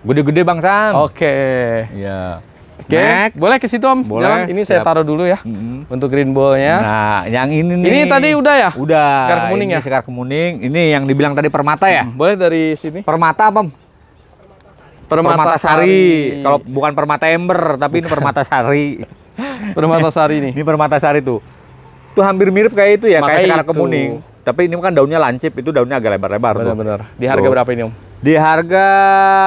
Gede-gede Bang Sam. Oke. Okay. Iya. Oke, okay. boleh ke situ Om. Boleh. Jalan. Ini siap. saya taruh dulu ya mm-hmm. untuk green ballnya. Nah, yang ini nih. Ini tadi udah ya? Udah. Sekar kemuning ini ya. Sekar kemuning. Ini yang dibilang tadi permata ya? Hmm. Boleh dari sini. Permata, Bang. Permata, Permata Sari. Sari. Kalau bukan Permata Ember, tapi bukan. [laughs] ini Permata Sari. Permata Sari nih. Ini Permata Sari tuh. Tuh hampir mirip kayak itu ya, Maka kayak sekarang kemuning. Tapi ini kan daunnya lancip, itu daunnya agak lebar-lebar tuh. Benar-benar. Di harga tuh. berapa ini, Om? Di harga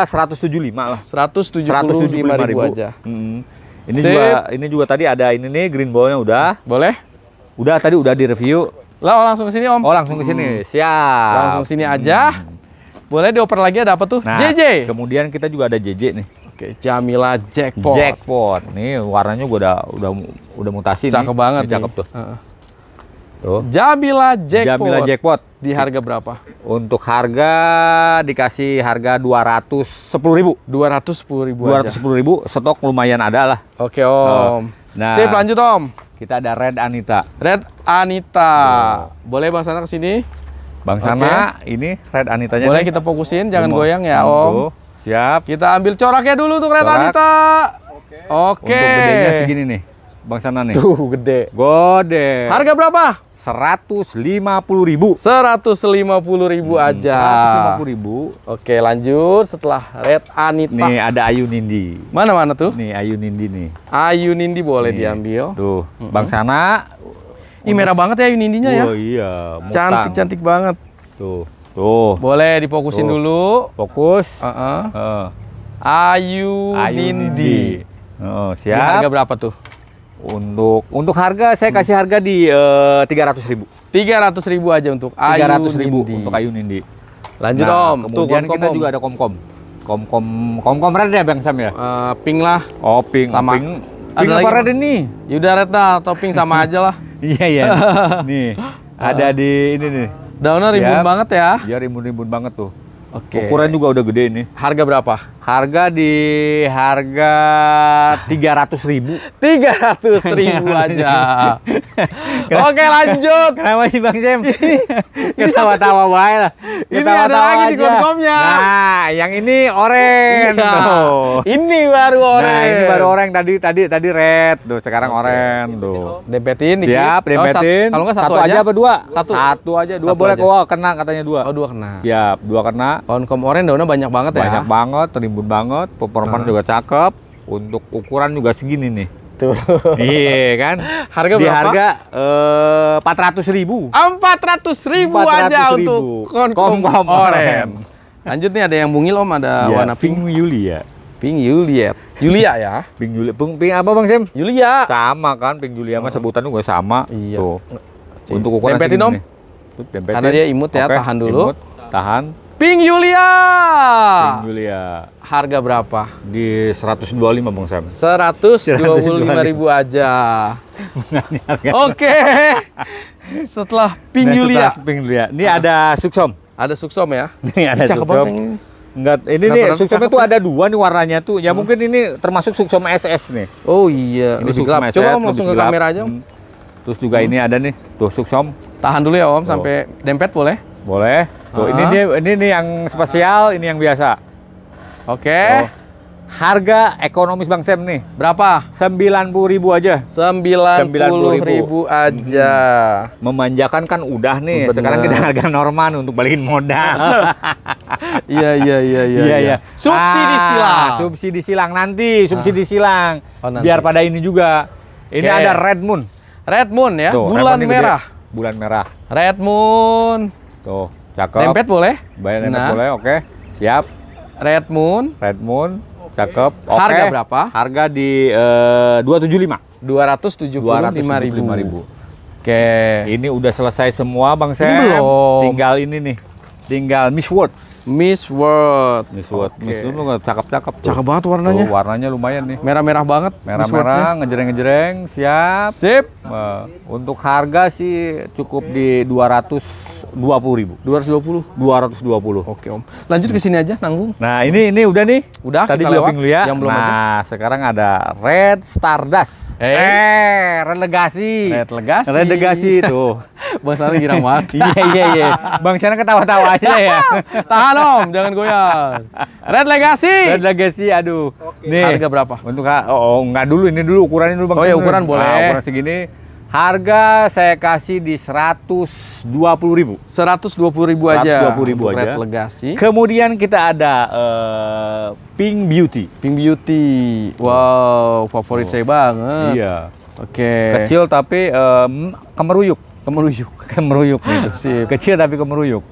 175 lah. 175, ribu, ribu aja. Hmm. Ini Sip. juga ini juga tadi ada ini nih green ballnya udah. Boleh? Udah tadi udah di review. Lah oh, langsung ke sini, Om. Oh, langsung ke sini. Hmm. Siap. Langsung sini aja. Hmm. Boleh dioper lagi ada apa tuh? Nah, JJ. Kemudian kita juga ada JJ nih. Oke, Jamila Jackpot. Jackpot. Nih warnanya gua udah udah udah mutasi cakep nih. Cakep banget. cakep tuh. Uh. Tuh. Jamila Jackpot. Jamila Jackpot. Di harga berapa? Untuk harga dikasih harga sepuluh ribu. sepuluh ribu ratus aja. ribu, stok lumayan ada lah. Oke oh. Om. Nah, Sip, lanjut Om. Kita ada Red Anita. Red Anita. Oh. Boleh Bang Sana ke sini? Bang Sana, ini Red Anita nya Boleh nih. kita fokusin, jangan Demo. goyang ya, Om. Siap. Kita ambil coraknya dulu untuk Red Corak. Anita. Oke. Okay. Untuk gedenya segini nih. Bang Sana nih. Tuh, gede. Gede. Harga berapa? Seratus Seratus lima puluh ribu. lima puluh ribu hmm, aja. Seratus lima puluh ribu. Oke, lanjut setelah Red Anita. Nih, ada Ayu Nindi. Mana mana tuh? Nih, Ayu Nindi nih. Ayu Nindi boleh nih. diambil. Tuh, Bang Sana Ih merah banget ya Unindinya ya. Oh iya, Cantik cantik banget. Tuh. Tuh. Boleh difokusin Tuh. dulu. Fokus. Uh -uh. Uh. Ayu, Ayu Nindi. Nindi. Oh, siap. Di harga berapa tuh? Untuk untuk harga saya kasih hmm. harga di eh, tiga ratus ribu. Tiga ratus ribu aja untuk Ayu Tiga ratus ribu Nindi. untuk Ayu Nindi. Lanjut nah, om. Kemudian tuh, kom -kom kita juga ada komkom. Komkom komkom red ya bang Sam ya. Uh, pink lah. Oh pink. Sama. Pink ada apa red ini? Yaudah red topping sama [laughs] aja lah. Iya iya. [laughs] Nih, ada di ini nih. Daunnya rimbun ya. banget ya. Iya rimbun-rimbun banget tuh. Oke. Okay. Ukuran juga udah gede ini. Harga berapa? Harga di harga tiga ratus ribu. [laughs] Tiga ratus ribu aja. Oke lanjut. Kenapa sih Bang Sam? [laughs] [laughs] Ketawa-tawa baik lah. ini ada lagi di komkomnya. Nah, yang ini oren. Iya. Tuh. Ini baru orange Nah, ini baru orange tadi tadi tadi red tuh, sekarang okay. oranye tuh. Dempetin Siap, oh, dempetin. Oh, kalau enggak satu, satu aja. apa dua? Satu. Satu aja, dua satu boleh Oh kena katanya dua. Oh, dua kena. Siap, dua kena. Komkom oren daunnya banyak banget banyak ya. Banyak banget, terima rimbun banget, performa juga cakep. Untuk ukuran juga segini nih. Tuh. Iya kan? [laughs] Harga berapa? Di harga eh, empat ratus ribu. Empat ratus ribu aja ribu. untuk kom -kom orem. Lanjut nih ada yang mungil om ada ya, warna pink. Pink Yulia. Pink Yulia. Julia ya? [laughs] pink Julia. Pink, pink apa Bang Sim? Julia. Sama kan Pink Julia mah sebutan juga sama. Iya. Untuk ukuran Tempetin om. Tempetin. Karena dia imut ya, okay. tahan dulu. Imut, tahan. Ping Yulia. Pink Yulia. Harga berapa? Di 125 Bang Sam. 125 ribu aja. Oke. Okay. Setelah Ping nah, Yulia. Setelah Pink Yulia. Ini ah. ada Suksom. Ada Suksom ya? [laughs] Ini ada Cakep Suksom. Enggak, ini nih suksomnya tuh ya? ada dua nih warnanya tuh. Ya hmm. mungkin ini termasuk suksom SS nih. Oh iya, ini lebih gelap. SS, Coba om langsung ke kamera aja om. Hmm. Terus juga hmm. ini ada nih, tuh suksom. Tahan dulu ya om, oh. sampai dempet boleh? Boleh. Tuh, uh ini dia ini nih yang spesial, ini yang biasa. Oke. Okay. Oh. Harga ekonomis Bang Sem nih. Berapa? puluh ribu aja. Sembilan 90 ribu. aja. Hmm. Memanjakan kan udah nih. Bener. Sekarang kita harga normal untuk balikin modal. [laughs] Iya, iya, iya, iya, iya. Iya, iya. Subsidi ah, silang. Subsidi silang nanti, ah. subsidi ah. silang. Oh, nanti. Biar pada ini juga. Ini okay. ada Red Moon. Red Moon ya, Tuh, bulan Moon merah. Bulan merah. Red Moon. Tuh. Cakep. Lempet boleh? Bayar lempet nah. boleh, oke. Siap. Red Moon. Red Moon. Cakep. Okay. Harga berapa? Harga di eh, dua tujuh uh, 275. 275 ribu. ribu. Oke. Ini udah selesai semua Bang Sam. Tinggal ini nih. Tinggal Miss World. Miss World. Miss World. Okay. Miss World cakep-cakep tuh. Cakep banget warnanya. Tuh, warnanya lumayan nih. Merah-merah banget. Merah-merah, ngejreng-ngejreng, siap. Sip. Uh, untuk harga sih cukup di dua dua ratus puluh ribu. Dua dua Dua ratus ratus puluh? dua puluh. Oke Om. Lanjut ke sini aja, nanggung. Nah ini ini udah nih. Udah, Tadi kita lewat. Dulu ya. Yang belum nah, aja. sekarang ada Red Stardust. Hey. Eh, relegasi. Eh, Red legasi. Relegasi tuh. [laughs] Bang Sana girang banget. [laughs] Iya, iya, iya. Bang Sana ketawa-tawa aja ya. [laughs] Tahan Om, jangan goyang. Red Legacy. Red Legacy, aduh. Okay. Nih, harga berapa? Untuk oh, oh, nggak dulu ini dulu ukurannya dulu Bang. Oh ya ukuran boleh. Ah, ukuran segini Harga saya kasih di seratus dua puluh ribu. Seratus dua puluh ribu aja. Seratus dua puluh ribu aja. Red Legacy. Kemudian kita ada uh, Pink Beauty. Pink Beauty. Wow, favorit oh. saya banget. Iya. Oke. Okay. Kecil tapi um, kemeruyuk. Kemeruyuk. Kemeruyuk gitu. [laughs] Kecil tapi kemeruyuk.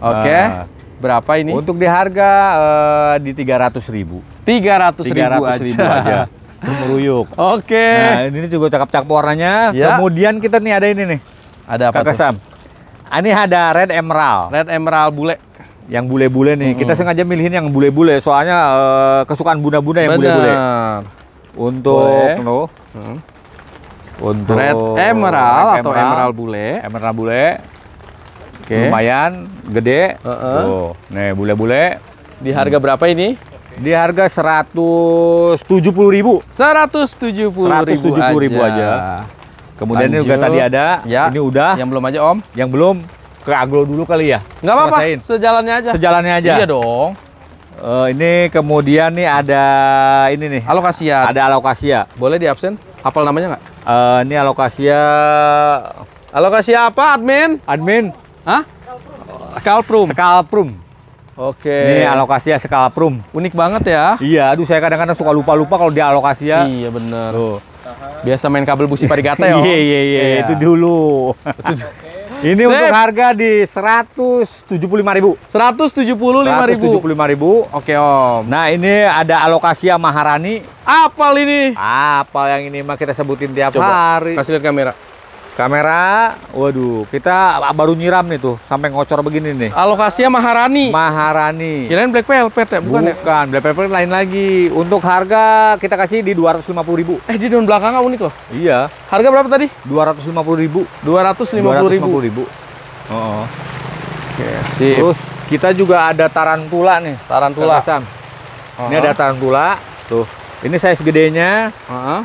Oke. Okay. Ah berapa ini? Untuk di harga uh, di ratus ribu. 300 ribu Tiga aja. Ribu aja. Meruyuk. Oke. Okay. Nah ini juga cakep-cakep warnanya. Ya. Kemudian kita nih ada ini nih. Ada apa Kakak tuh? Ah, ini ada red emerald. Red emerald bule. Yang bule-bule nih. Hmm. Kita sengaja milihin yang bule-bule. Soalnya uh, kesukaan bunda-bunda yang bule-bule. Untuk lo. Hmm. Untuk red emerald, red emerald atau emerald bule. Emerald bule okay. lumayan gede. Uh -uh. Tuh, nih bule-bule. Di harga berapa ini? Di harga puluh ribu. puluh ribu puluh ribu aja. aja. Kemudian Lanjut. ini juga tadi ada, ya. ini udah. Yang belum aja Om. Yang belum ke aglo dulu kali ya. Nggak apa-apa, sejalannya aja. Sejalannya aja. Iya dong. Uh, ini kemudian nih ada ini nih. Alokasia. Ada alokasia. Boleh di absen? Apal namanya nggak? Uh, ini alokasia. Alokasia apa, admin? Admin. Hah? Skalprum. Skalprum. Oke. Ini alokasinya skalprum. Unik banget ya. Iya, aduh saya kadang-kadang suka lupa-lupa kalau dia alokasinya. Iya bener. Tuh. Biasa main kabel busi parigata ya. [laughs] Iya, iya, iya, iya, itu dulu. [laughs] Ini Sip. untuk harga di puluh lima ribu. Oke, Om. Nah, ini ada alokasi Maharani. Apal ini? Apal yang ini mah kita sebutin tiap Coba, hari. Kasih lihat kamera. Kamera, waduh, kita baru nyiram nih tuh, sampai ngocor begini nih. Alokasinya Maharani. Maharani. Kirain Black Velvet ya, bukan, bukan ya? Bukan, Black Velvet lain lagi. Untuk harga kita kasih di 250 ribu. Eh, di daun belakangnya unik loh. Iya. Harga berapa tadi? 250 ribu. 250 ribu. 250 ribu. Oh. Oke, sip. Terus kita juga ada tarantula nih. Tarantula. Uh -huh. Ini ada tarantula, tuh. Ini size gedenya. Uh -huh.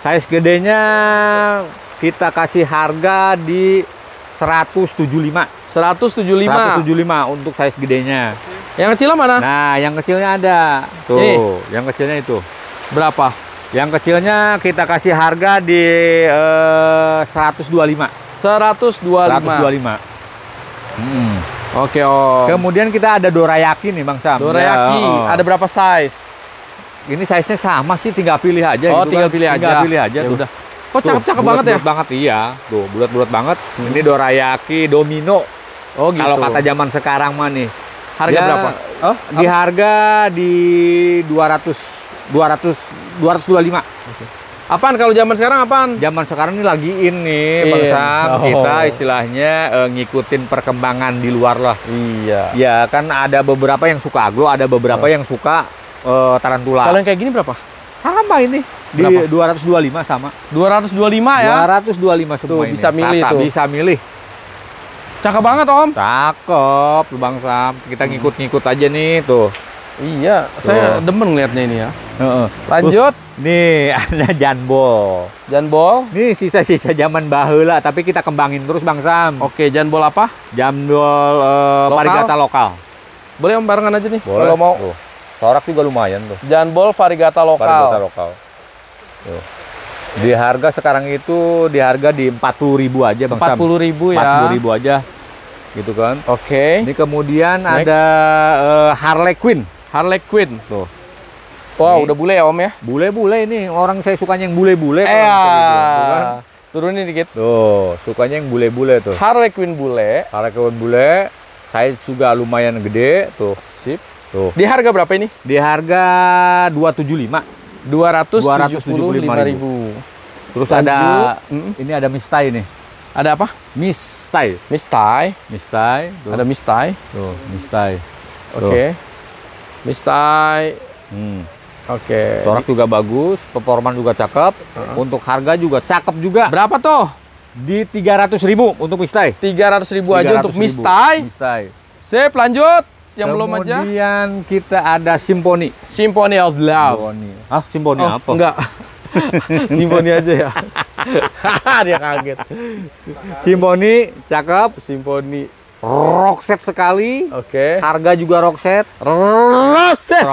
Size gedenya kita kasih harga di 175. 175. 175 untuk size gedenya. Yang kecilnya mana? Nah, yang kecilnya ada. Tuh, Ini. yang kecilnya itu. Berapa? Yang kecilnya kita kasih harga di eh, 125. 125. 125. Hmm. Oke, Om. Kemudian kita ada dorayaki nih, Bang Sam. Dorayaki, ya, oh. ada berapa size? Ini size-nya sama sih, tinggal pilih aja. Oh, gitu tinggal kan. pilih tinggal aja. Tinggal pilih aja ya tuh. Udah. Oh cakep-cakep banget ya? Bulat banget iya. Tuh bulat-bulat banget. Hmm. Ini dorayaki domino. Oh gitu. Kalau kata zaman sekarang mah nih. Harga ya, berapa? Oh, di apa? harga di 200 200 225. Okay. Apaan kalau zaman sekarang apaan? Zaman sekarang ini lagi ini, iya. Bang oh. kita istilahnya uh, ngikutin perkembangan di luar lah. Iya. Ya kan ada beberapa yang suka aglo, ada beberapa oh. yang suka uh, tarantula. Kalau yang kayak gini berapa? Sama ini. Di Berapa? 225 sama. 225 ya? 225 semua tuh, ini. bisa milih Rata, tuh. Bisa milih. Cakep banget Om. Cakep Bang Sam. Kita hmm. ngikut-ngikut aja nih tuh. Iya, tuh. saya demen ngeliatnya ini ya. Uh -uh. Lanjut. Terus, nih [laughs] ada janbol. Janbol. Nih sisa-sisa zaman bahula tapi kita kembangin terus Bang Sam. Oke, janbol apa? Janbol uh, eh, Parigata varigata lokal. Boleh Om barengan aja nih Boleh. kalau mau. Tuh. Sorak juga lumayan tuh. Janbol Parigata lokal. Varigata lokal. Tuh. Di harga sekarang itu di harga di puluh ribu aja Bang 40 Sam. 40.000 ribu ya. 40 ribu aja. Gitu kan. Oke. Okay. Ini kemudian Next. ada uh, Harley Quinn. Harley Quinn. Tuh. Wow, udah bule ya Om ya? Bule-bule ini. Orang saya sukanya yang bule-bule. Eh. Kan? Turunin dikit. Tuh, sukanya yang bule-bule tuh. Harley Quinn bule. Harley Quinn bule. Saya juga lumayan gede tuh. Sip. Tuh. Di harga berapa ini? Di harga 275. 275 ribu. ribu. Terus Lanjut, ada mm, ini ada mistai nih. Ada apa? Mistai. Mistai. Mistai. Tuh. Ada mistai. Tuh, mistai. Oke. Okay. Mistai. Hmm. Oke. Okay. Corak juga bagus, performa juga cakep, uh -huh. untuk harga juga cakep juga. Berapa tuh? Di ratus ribu untuk mistai. ratus ribu 300 aja untuk ribu. mistai. Mistai. Sip, lanjut yang belum aja. Kemudian kita ada Simponi. Simponi of Love. Simponi. Ah, Simponi oh, apa? Enggak. [laughs] Simponi aja ya. [laughs] Dia kaget. Simponi cakep. Simponi rockset sekali. Oke. Okay. Harga juga rockset. Rockset.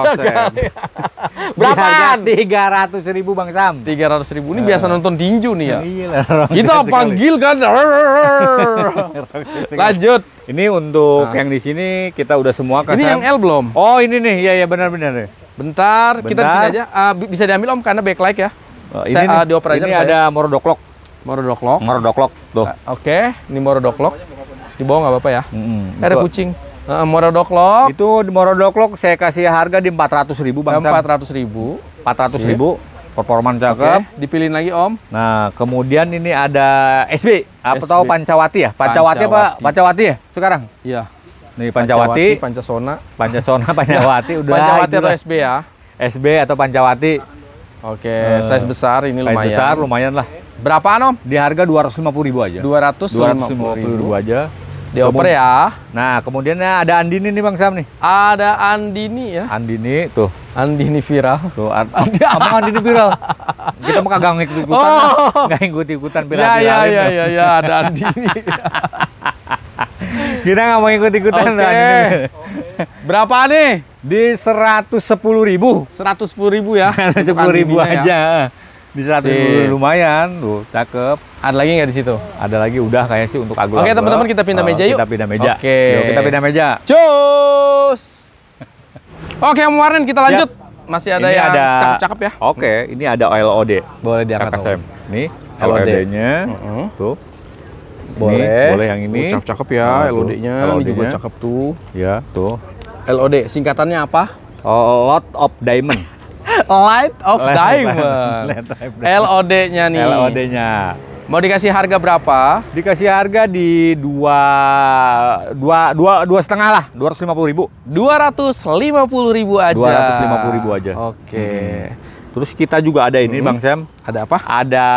Berapa? Tiga ratus ribu bang Sam. Tiga ratus ribu ini uh. biasa eh. nonton tinju nih ya. Gitu Kita panggil kan. [laughs] Lanjut. Ini untuk nah. yang di sini kita udah semua kan. Ini yang L belum? Oh, ini nih. Iya, ya, ya benar-benar. Bentar, Bentar, kita di sini aja. Uh, bisa diambil Om karena backlight ya. Uh, ini ah, saya, di uh, ah, ini ada Morodoklok. Morodoklok. Morodoklok. Tuh. Uh, Oke, okay. ini Morodoklok. Di bawah nggak apa-apa ya. -hmm. Ada kucing. Uh, Morodoklok. Itu Morodoklok saya kasih harga di empat ratus ribu bang. ratus ribu. Empat ratus ribu performan cakep. Okay. Dipilih lagi Om. Nah, kemudian ini ada SB apa SB. tahu Pancawati ya? Pancawati, Pancawati. apa Pancawati ya sekarang? Iya. Nih Pancawati, Pancasona. Pancasona [laughs] Pancawati udah Pancawati gitu atau SB ya? SB atau Pancawati. Oke, okay, uh, eh, size besar ini lumayan. Size besar lumayan lah. Berapa Om? Di harga dua ratus lima puluh ribu aja. Dua ratus lima puluh ribu aja. Dioper ya. Nah, kemudian ada Andini nih Bang Sam nih. Ada Andini ya. Andini tuh. Andi ini viral. Tuh, an [laughs] Andi, abang Andi ini viral. Kita mah kagak ngikut ikutan, oh. nggak ngikut ikutan viral viral. Ya ya, ya ya ya, ada Andi ini. [laughs] Kita nggak mau ikut ikutan. Oke. Okay. Berapa nih? Di seratus sepuluh ribu. Seratus sepuluh ribu ya? [laughs] ya. Seratus sepuluh ribu aja. Di seratus si. lumayan, tuh cakep. Ada lagi nggak di situ? Ada lagi, udah kayaknya sih untuk agro. Oke okay, teman-teman kita pindah eh, meja yuk. Kita pindah meja. Oke. Okay. kita pindah meja. Cus. Oke, Om Warren kita lanjut. Ya. Masih ada ini yang cakep-cakep ya. Oke, okay, ini ada LOD. Boleh diangkat. KKSM. Nih LOD-nya. LOD nya Tuh. Boleh. Ini, boleh yang ini. Uh, cakep, cakep ya nah, LOD-nya. LOD ini juga cakep tuh. Ya, tuh. LOD singkatannya apa? Lot of Diamond. [laughs] Light of diamond. LOD-nya [laughs] nih. LOD-nya. Mau dikasih harga berapa? Dikasih harga di dua dua dua dua setengah lah, dua ratus lima puluh ribu. Dua ratus lima puluh ribu aja. Dua ratus lima puluh ribu aja. Oke. Hmm. Terus kita juga ada ini hmm. bang Sam. Ada apa? Ada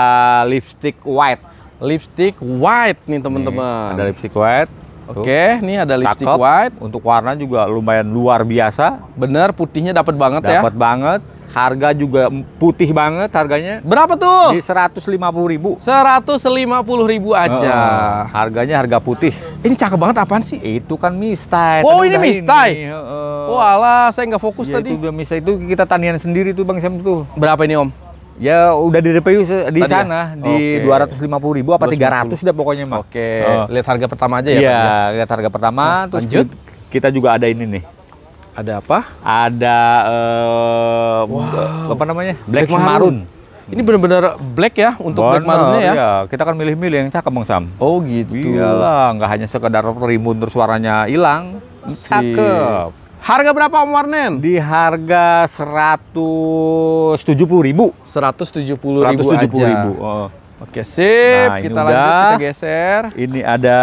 lipstick white. Lipstick white nih teman-teman. Ada lipstick white. Oke, okay, ini ada lipstick white. Untuk warna juga lumayan luar biasa. Bener, putihnya dapat banget ya. dapet ya. Dapat banget Harga juga putih banget harganya. Berapa tuh? Di puluh ribu. puluh ribu aja. Uh, harganya harga putih. Ini cakep banget apaan sih? Itu kan mistai. Oh ini mistai? uh, oh alah, saya nggak fokus ya, tadi. Itu udah mistai itu kita tanian sendiri tuh Bang Sam tuh. Berapa ini Om? Ya udah di DPU di Tadi ya? sana ya? di dua ratus lima puluh ribu apa tiga ratus deh pokoknya mah. Oke. Uh. Lihat harga pertama aja ya. Iya, ya? lihat harga pertama. Nah, terus lanjut. Kita juga ada ini nih ada apa? Ada uh, wow. apa namanya? Black, Black Maroon. Ini benar-benar black ya untuk Bener, black marunnya ya. Iya, kita akan milih-milih yang cakep Bang Sam. Oh gitu. Iyalah, nggak hanya sekedar rimun terus suaranya hilang. Cakep. Harga berapa Om Warnen? Di harga seratus ribu. puluh ribu tujuh aja. ribu. Uh. Oke, sip. Nah, kita udah. lanjut, kita geser. Ini ada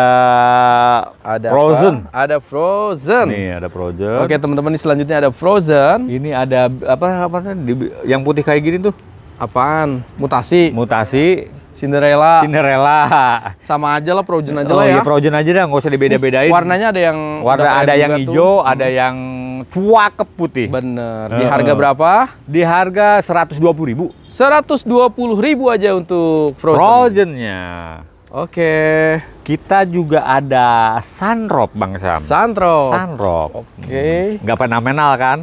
ada Frozen. Apa? Ada Frozen. Nih, ada Frozen. Oke, teman-teman, ini selanjutnya ada Frozen. Ini ada apa apa yang putih kayak gini tuh? Apaan? Mutasi. Mutasi. Cinderella. Cinderella. Sama aja lah Frozen aja oh, lah ya. Iya Frozen aja dah, nggak usah dibeda-bedain. Warnanya ada yang warna ada yang hijau, tuh. ada yang tua ke putih. Bener. Di harga berapa? Di harga puluh ribu. puluh ribu aja untuk Frozen. Frozen-nya. Oke. Okay. Kita juga ada sunroof Bang Sam. Sunroof. Sunroof. Oke. Okay. Hmm. pernah Gak fenomenal kan?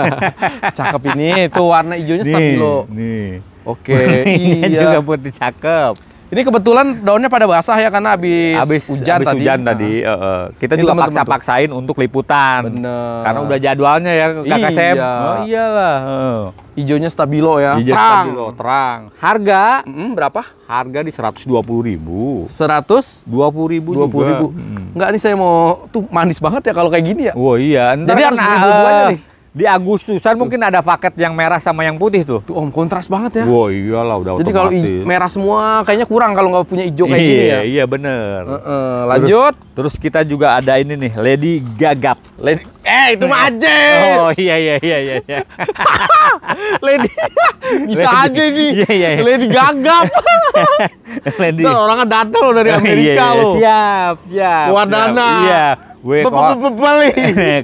[laughs] Cakep ini. Tuh warna hijaunya stabilo. Nih, nih. Oke. [laughs] Ini iya, iya. juga putih cakep. Ini kebetulan daunnya pada basah ya karena habis, habis hujan habis tadi. hujan tadi. Uh, uh. Kita Ini juga paksa-paksain untuk liputan. Bener. Karena udah jadwalnya ya Kakak iya. Oh iyalah. Uh. Hijaunya stabilo ya. Hijau terang. stabilo, terang. Harga mm, -hmm, berapa? Harga di 120 ribu. 100? 20 ribu 20 juga. ribu. Hmm. Enggak nih saya mau, tuh manis banget ya kalau kayak gini ya. oh, iya. Ntar Jadi kan, harus uh, nih di Agustusan mungkin ada paket yang merah sama yang putih tuh. Tuh om kontras banget ya. Wah iyalah udah Jadi kalau merah semua kayaknya kurang kalau nggak punya hijau kayak gini iya, ya. Iya bener. Uh -uh, lanjut. Terus, terus kita juga ada ini nih Lady Gagap. Lady Eh itu mah aja. Oh iya iya iya iya. iya. [laughs] Lady bisa Lady, aja nih. Iya, iya, iya. Lady Gagap. [laughs] Lady. Nah, orangnya datang loh dari [laughs] iya, Amerika iya, iya. loh. Siap siap. Wadana. Iya. Gue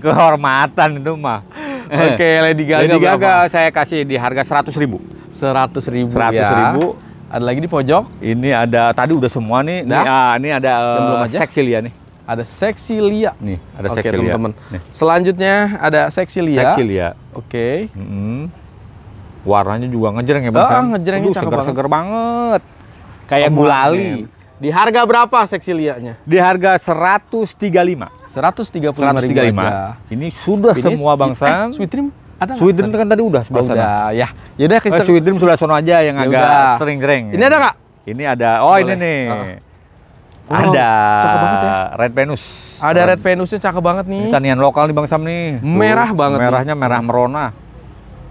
kehormatan itu mah. [laughs] Oke, okay, Lady Gaga. Lady Gaga berapa? saya kasih di harga seratus ribu. Seratus ribu. Ya. Seratus ribu. Ada lagi di pojok. Ini ada tadi udah semua nih. Nah. Ini, ah, ini ada eh, seksi lia nih. Ada seksi lia Nih, ada seksi okay, teman-teman. Selanjutnya ada seksi lia. Oke. Okay. Mm -hmm. Warnanya juga ngejreng ya, Bang. Ah, ngejreng. segar seger-seger banget. banget. Kayak oh, gulali. Man. Di harga berapa seksi liaknya? Di harga 135. 135. 135. aja. Ini sudah Finish, semua bangsa. Eh, sweet dream ada Sweet dream kan tadi udah sebelah oh, sana. Udah, ya. Yaudah kita eh, Sweet dream sebelah sana aja yang Yaudah. agak sering-sering. Ini ada nggak? Ini ada. Oh, Boleh. ini nih. Uh. Oh, ada cakep banget ya. Red Venus. Ada Red Venusnya cakep banget nih. Ini tanian lokal nih Bang Sam nih. Merah banget. Merahnya nih. merah merona.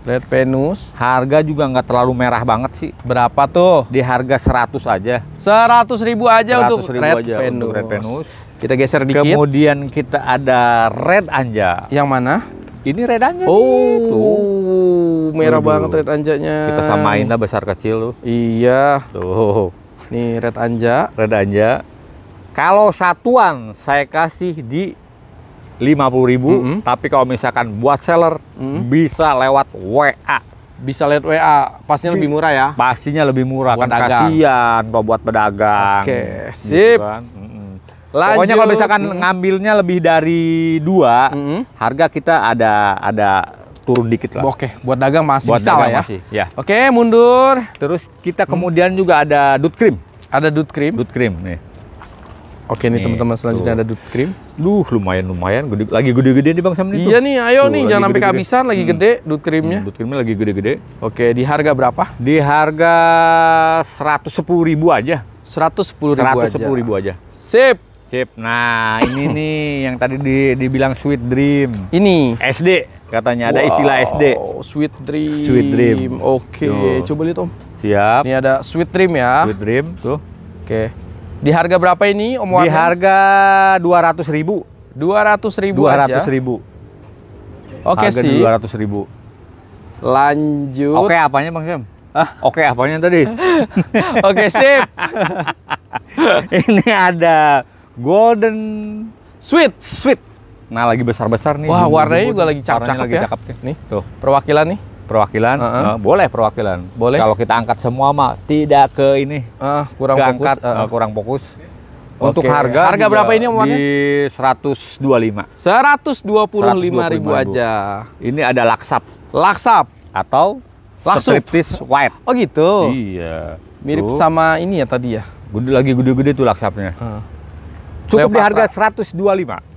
Red Venus. Harga juga nggak terlalu merah banget sih. Berapa tuh? Di harga 100 aja. 100 ribu aja 100 untuk ribu Red aja Venus. Untuk Red Venus. Kita geser dikit. Kemudian kita ada Red Anja. Yang mana? Ini Red Anja. Oh, tuh. Gitu. merah banget Red Anjanya. Kita samain lah besar kecil tuh. Iya. Tuh. Nih Red Anja. Red Anja. Kalau satuan saya kasih di lima puluh ribu, mm -hmm. tapi kalau misalkan buat seller mm -hmm. bisa lewat WA. Bisa lihat WA, pastinya lebih murah ya? Pastinya lebih murah, buat kan dagang. kasihan kalau buat pedagang. Oke, sip. Gitu kan? Pokoknya kalau misalkan mm -hmm. ngambilnya lebih dari dua, mm -hmm. harga kita ada ada turun dikit lah. Oke, buat dagang masih buat bisa dagang lah ya. Masih, ya. Oke, mundur. Terus kita mm. kemudian hmm. juga ada dut krim. Ada dut krim. Dut krim nih. Oke nih, teman-teman selanjutnya tuh. ada dut cream. Luh lumayan lumayan gede lagi gede-gede nih Bang Sam Iya nih, ayo tuh, nih jangan sampai kehabisan lagi hmm. gede dut creamnya. Hmm, dut creamnya lagi gede-gede. Oke, di harga berapa? Di harga seratus sepuluh ribu aja. 110 ribu 110 ribu aja. Sip. Sip. Nah, ini [coughs] nih yang tadi di, dibilang sweet dream. Ini SD katanya ada istilah SD. sweet dream. Sweet dream. Oke, tuh. coba lihat Om. Siap. Ini ada sweet dream ya. Sweet dream tuh. Oke. Di harga berapa ini Om Warno? Di harga 200 ribu. 200 ribu 200 aja? ribu. Oke okay, harga sih. 200 ribu. Lanjut. Oke apanya Bang Sam? Ah. Oke apanya tadi? [laughs] Oke sip. [laughs] ini ada Golden Sweet. Sweet. Nah lagi besar-besar nih. Wah warnanya juga lagi cakep-cakep ya. Cakep nih. Tuh. Perwakilan nih perwakilan uh -huh. uh, boleh perwakilan boleh kalau kita angkat semua mah tidak ke ini uh, kurang fokus fokus uh. Uh, kurang fokus untuk okay. harga harga berapa ini omongannya? Di 125. 125 ribu aja. Ini ada laksap. Laksap atau Laksap. striptis white. Oh gitu. Iya. Mirip tuh. sama ini ya tadi ya. Gede lagi gede-gede tuh laksapnya. Hmm. Cukup Leopatra. di harga 125.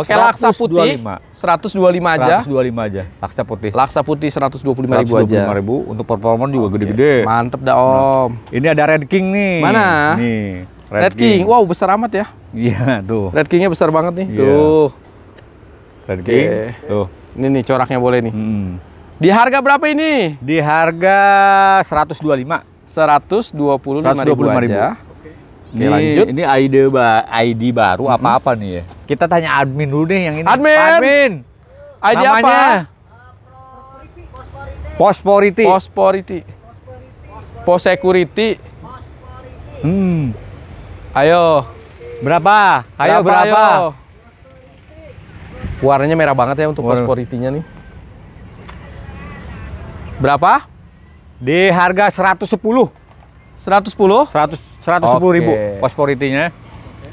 Oke, laksa putih 125 aja. 125 aja. Laksa putih. Laksa putih 125 ribu aja. lima ribu untuk performa juga gede-gede. Mantep dah, nah, Om. Nah, ini ada Red King nih. Mana? Nih. Red, Red King. King. Wow, besar amat ya. Iya, tuh. Red Kingnya besar banget nih. Yeah. Tuh. Red King. Tuh. Ini nih coraknya boleh nih. Hmm. Di harga berapa ini? Di harga 125. dua puluh 125 ribu. aja. Oke, ini, lanjut. Ini ide ba ID baru hmm. apa-apa nih ya? Kita tanya admin dulu deh yang ini. Admin. admin. ID Namanya? apa? Pospority. Pospority. Posekuriti. Hmm. Ayo. Berapa? Ayo berapa? berapa? Ayo. Warnanya merah banget ya untuk posporitinya nih. Berapa? Di harga 110. 110? 100 110 sepuluh ribu posporitinya.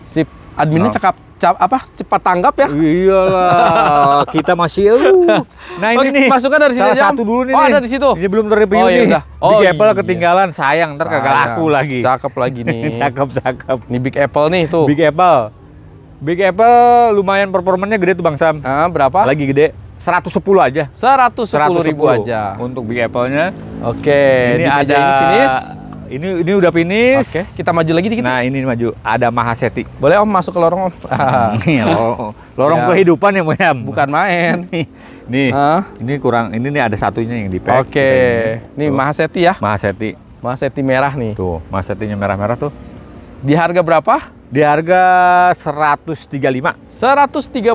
Sip. Adminnya nah. cakap cap, apa cepat tanggap ya? Iyalah, [laughs] kita masih uh. Nah, ini oh, nih. Masukkan dari sini aja. satu dulu nih. Oh, ada di situ. Ini belum terreview oh, iya, nih. Oh, Big Apple iya. ketinggalan, sayang ntar kagak laku lagi. Cakep lagi nih. [laughs] cakep, cakep. Ini Big Apple nih tuh. Big Apple. Big Apple lumayan performanya gede tuh Bang Sam. Ah, berapa? Lagi gede. 110 aja. 110, 110 ribu aja. Untuk Big Apple-nya. Oke, ini ada finish ini ini udah finish. Oke, okay. kita maju lagi dikit. Nah, ya? ini maju. Ada Mahaseti. Boleh Om masuk ke lorong Om. [laughs] Iya, [laughs] lorong ya. kehidupan ya, Om. Bukan main. [laughs] nih, uh. ini kurang ini nih ada satunya yang di Oke. Okay. Nih Mahaseti ya. Mahaseti. Mahaseti merah nih. Tuh, Mahasetinya merah-merah tuh. Di harga berapa? Di harga 135.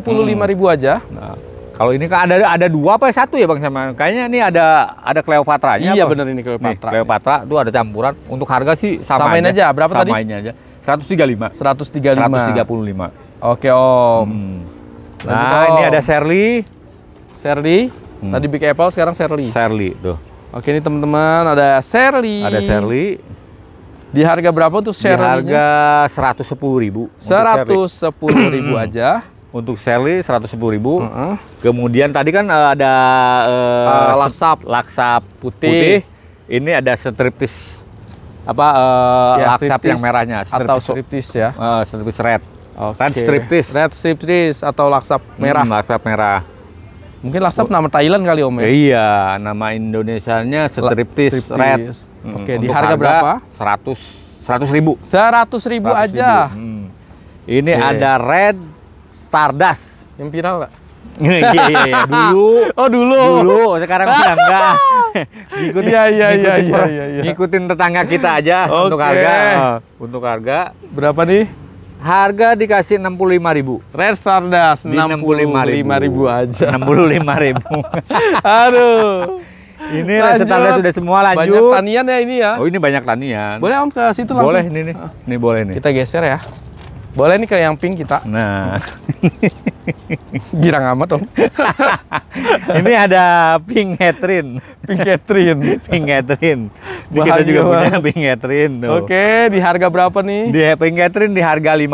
puluh hmm. ribu aja. Nah. Kalau ini kan ada ada dua apa satu ya Bang sama? Kayaknya ini ada ada Cleopatra-nya. Iya benar ini Cleopatra. Nih, Cleopatra itu ada campuran. Untuk harga sih sama Samain aja. aja. Berapa Samain tadi? lima aja. 135. 135. lima Oke, Om. Hmm. Lanjut, nah, om. ini ada Sherly. Sherly. Hmm. Tadi Big Apple sekarang Sherly. Sherly, tuh. Oke, ini teman-teman ada Sherly. Ada Sherly. Di harga berapa tuh Sherly? Di harga sepuluh ribu [clears throat] aja untuk Sally 110.000. ribu. Uh -huh. Kemudian tadi kan uh, ada uh, uh, laksap laksa putih. putih. Ini ada striptis apa uh, ya, laksap striptis yang merahnya striptis atau striptis ya. Uh, striptis red. Okay. Red striptis. Red striptis atau laksap hmm, merah. Hmm, laksap merah. Mungkin laksap nama Thailand kali Om ya? Iya, nama Indonesianya striptis, striptis. red. Hmm, Oke, okay, di harga, harga berapa? 100 100 ribu. 100 ribu 100 aja. Ribu. Hmm. Ini okay. ada red, Stardust. Yang viral nggak? [laughs] Iya, iya iya iya dulu oh dulu dulu sekarang udah [laughs] enggak ngikutin iya iya iya iya, iya iya ngikutin tetangga kita aja okay. untuk harga oh, untuk harga berapa nih harga dikasih enam puluh lima ribu rare Stardust enam 65 ribu. ribu aja enam puluh lima ribu [laughs] aduh ini Red sudah semua lanjut banyak tanian ya ini ya oh ini banyak tanian boleh om ke situ langsung boleh ini nih ah. ini boleh nih kita geser ya boleh nih ke yang pink kita. Nah. Girang amat dong. [laughs] ini ada pink Catherine. Pink Catherine. pink Catherine. Ini kita juga banget. punya pink Catherine tuh. Oke, di harga berapa nih? Di pink Catherine di harga 50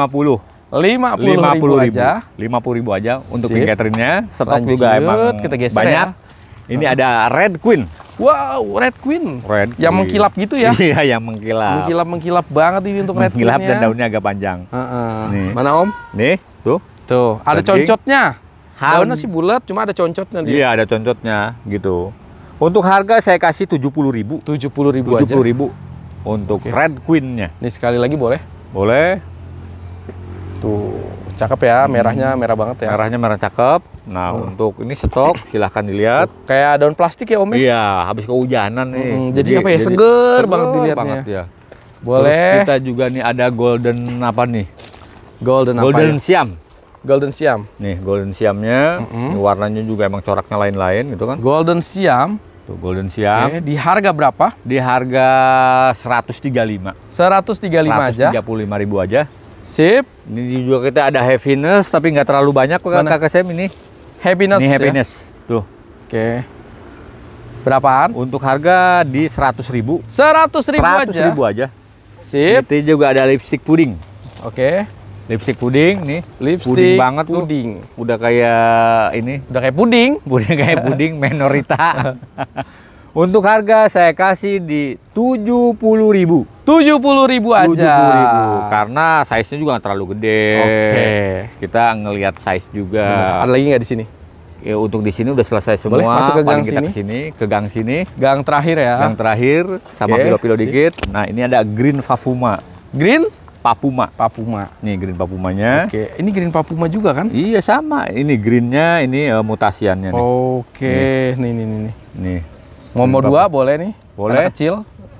lima puluh ribu, aja. lima puluh ribu aja untuk Sip. pink Catherine-nya. Stok Lanjut, juga emang kita banyak. Ya ini ada Red Queen. Wow, Red Queen. Red Queen. Yang mengkilap gitu ya? [laughs] Iya, yang mengkilap. Mengkilap mengkilap banget ini untuk Red Queen. Mengkilap dan daunnya agak panjang. Uh -uh. Nih. Mana Om? Nih, tuh. Tuh, ada Daging. concotnya. daunnya sih bulat, cuma ada concotnya dia. Iya, ada concotnya gitu. Untuk harga saya kasih tujuh puluh ribu Tujuh aja. ribu untuk okay. Red queen Nih sekali lagi boleh? Boleh. Tuh. Cakep ya, hmm. merahnya merah banget ya. Merahnya merah cakep. Nah, hmm. untuk ini stok silahkan dilihat. Kayak daun plastik ya, Om? Ya? Iya, habis kehujanan nih. Hmm, jadi, jadi apa ya? Jadi seger, banget dilihatnya. Banget ya. Boleh. Terus kita juga nih ada golden apa nih? Golden, apa? Golden ya? Siam. Golden Siam. Nih, Golden Siamnya, -hmm. Ini warnanya juga emang coraknya lain-lain gitu kan. Golden Siam. Tuh, Golden Siam. Oke, di harga berapa? Di harga 135. 135, 135 aja. lima ribu aja. Sip. Ini juga kita ada happiness tapi nggak terlalu banyak kok kakak Sam ini. Happiness. Ini ya? happiness. Ya? Tuh. Oke. Berapaan? Untuk harga di seratus ribu. seratus ribu aja? ribu aja. Sip. ini juga ada lipstick puding. Oke. Lipstick puding nih. Lipstick puding banget puding. tuh. Udah kayak ini. Udah kayak puding. Puding [laughs] kayak puding minoritas [laughs] Untuk harga saya kasih di puluh ribu tujuh puluh ribu aja. Tujuh puluh ribu karena size-nya juga nggak terlalu gede. Oke. Okay. Kita ngelihat size juga. Nah, ada lagi nggak di sini? Ya, untuk di sini udah selesai semua. Boleh masuk ke gang Paling sini. ke gang sini. Gang terakhir ya. Gang terakhir sama pilo-pilo okay. dikit. Nah ini ada green favuma. Green? Papuma. Papuma. Nih green papumanya. Oke. Ini green papuma juga kan? Iya sama. Ini greennya, ini uh, mutasiannya nih. Oke. Nih nih nih nih. Nih. Nomor dua boleh nih. Boleh. Karena kecil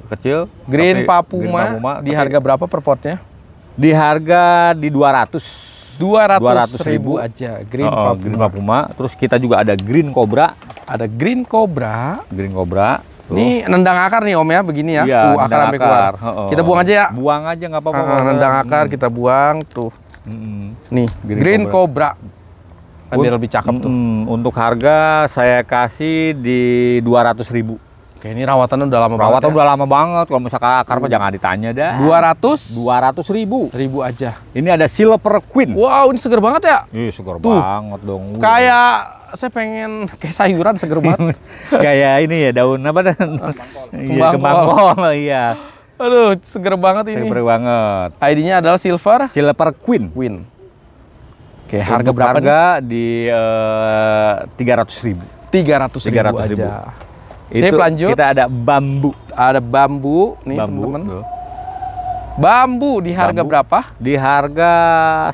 kecil. Green tapi, Papuma, Green Papuma di harga berapa per potnya? Di harga di 200. 200, 200 ribu, ribu aja Green, oh, Papuma. Green Papuma. Terus kita juga ada Green Cobra. Ada Green Cobra. Green Cobra. Tuh. Ini nendang akar nih Om ya, begini ya. Iya, uh, akar sampai keluar. Oh, oh. Kita buang aja ya. Buang aja nggak apa-apa. Uh, nendang akar hmm. kita buang tuh. Hmm. Nih, Green, Green Cobra. Cobra. Biar lebih cakep tuh. untuk harga saya kasih di 200 ribu Oke, ini rawatannya udah lama Rawatan banget. Rawatan ya? udah lama banget. Kalau misalkan akar uh. jangan ditanya dah. 200? 200 ribu. Ribu aja. Ini ada Silver Queen. Wow, ini seger banget ya? Iya, seger banget dong. Uh. Kayak saya pengen kayak sayuran seger banget. [laughs] kayak ini ya daun apa dan iya kembang kol iya. Aduh, seger banget ini. Seger banget. ID-nya adalah Silver Silver Queen. Queen. Oke, harga Untuk berapa? Harga nih? di eh, tiga ratus ribu. Tiga ratus ribu, ribu aja. Ribu. Sip, itu lanjut. Kita ada bambu. Ada bambu nih teman-teman. Bambu di harga bambu, berapa? Di harga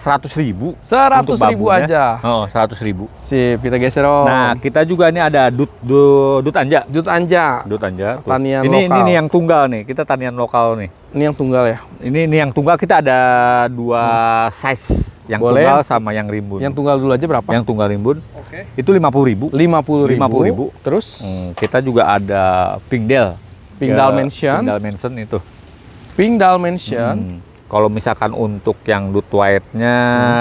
seratus ribu. Seratus ribu aja. Oh, seratus ribu. sih kita geser om. Nah, kita juga ini ada dut dut, dut anja. Dut anja. Dut anja. Tanian ini, lokal. Ini, ini yang tunggal nih. Kita tanian lokal nih. Ini yang tunggal ya. Ini ini yang tunggal kita ada dua hmm. size. Yang Boleh. tunggal sama yang rimbun. Yang tunggal dulu aja berapa? Yang tunggal rimbun. Oke. Okay. Itu lima puluh ribu. Lima puluh ribu. Lima puluh ribu. Terus? Hmm, kita juga ada Dell. Pingdal ya, Mansion. Pingdal Mansion itu. Pingdal Mansion. Hmm. Kalau misalkan untuk yang dut white-nya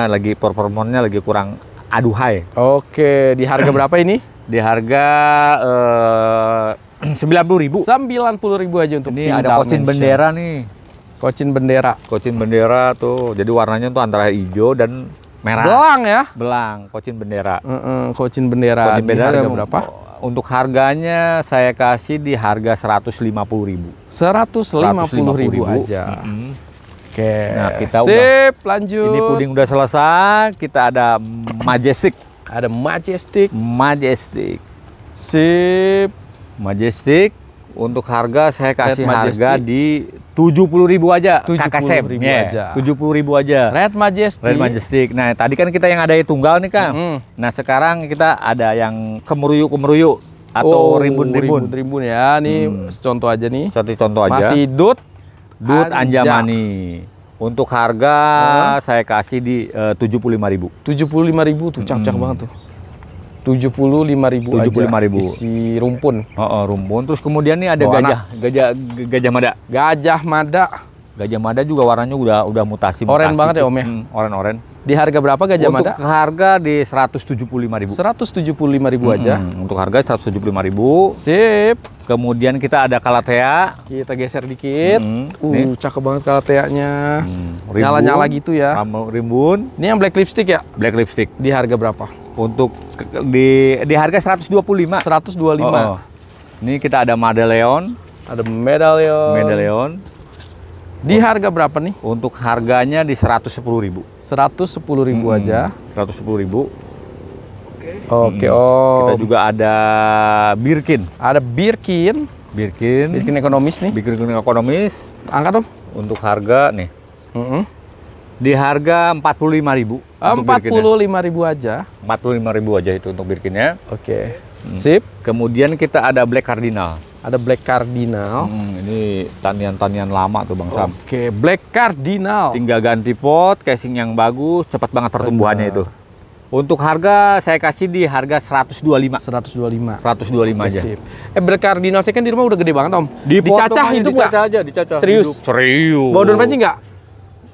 hmm. lagi performanya lagi kurang aduhai. Oke, di harga [coughs] berapa ini? di harga eh, [clears throat] sembilan puluh ribu. Sembilan puluh ribu aja untuk ini Ini ada Mansion. bendera nih. Kocin bendera. Kocin bendera tuh. Jadi warnanya tuh antara hijau dan merah. Belang ya? Belang, kocin bendera. Mm -mm, kocin bendera. Kocin bendera harga berapa? Untuk harganya saya kasih di harga seratus lima puluh ribu aja. Mm -hmm. Oke. Okay. Nah, kita Sip, udah, lanjut. Ini puding udah selesai, kita ada majestic. Ada majestic. Majestic. Sip. Majestic untuk harga saya kasih harga di tujuh puluh ribu aja 70 kakak Sam tujuh puluh ribu aja Red Majestic Red Majestic nah tadi kan kita yang ada tunggal nih kang mm -hmm. nah sekarang kita ada yang kemeruyu kemeruyu atau oh, rimbun-rimbun rimbun-rimbun ya nih hmm. contoh aja nih satu contoh aja masih dut dut anjamani untuk harga hmm. saya kasih di eh, tujuh puluh lima ribu tujuh puluh lima ribu tuh cangcang hmm. banget tuh 75 ribu 75 aja ribu. isi rumpun. Oh, oh, rumpun. Terus kemudian nih ada Bawa gajah, anak. gajah gajah mada. Gajah mada. Gajah mada juga warnanya udah udah mutasi. Oren banget ya Om ya. Hmm, oren oren. Di harga berapa gajah Untuk mada? Untuk harga di 175.000. 175.000 hmm, aja. untuk harga ribu. Sip. Kemudian kita ada kalatea. Kita geser dikit. Hmm, uh, nih. cakep banget kalateanya. Hmm, Nyala-nyala gitu ya. Rimbun. Ini yang black lipstick ya? Black lipstick. Di harga berapa? Untuk di di harga 125. 125. Oh, oh. Ini kita ada Madeleon. Ada medallion. Medallion. Di harga berapa nih? Untuk harganya di 110 ribu. 110 ribu hmm, aja. 110 ribu. Oke, okay, hmm. oh. Kita juga ada Birkin. Ada Birkin. Birkin. Birkin ekonomis nih. Birkin ekonomis. Angkat dong. Untuk harga nih. Mm -hmm. Di harga 45 ribu. 45 ribu aja. 45 ribu aja itu untuk Birkinnya. Oke. Okay. Hmm. Sip. Kemudian kita ada Black Cardinal ada Black Cardinal. Hmm, ini tanian-tanian lama tuh Bang Sam. Oke, okay, Black Cardinal. Tinggal ganti pot, casing yang bagus, cepat banget pertumbuhannya Benar. itu. Untuk harga saya kasih di harga 125. 125. 125 aja. Sip. Eh Black Cardinal saya kan di rumah udah gede banget Om. Di dicacah itu enggak? Dicacah aja, dicacah. Serius. Hidup. Serius. Bawa daun panci enggak?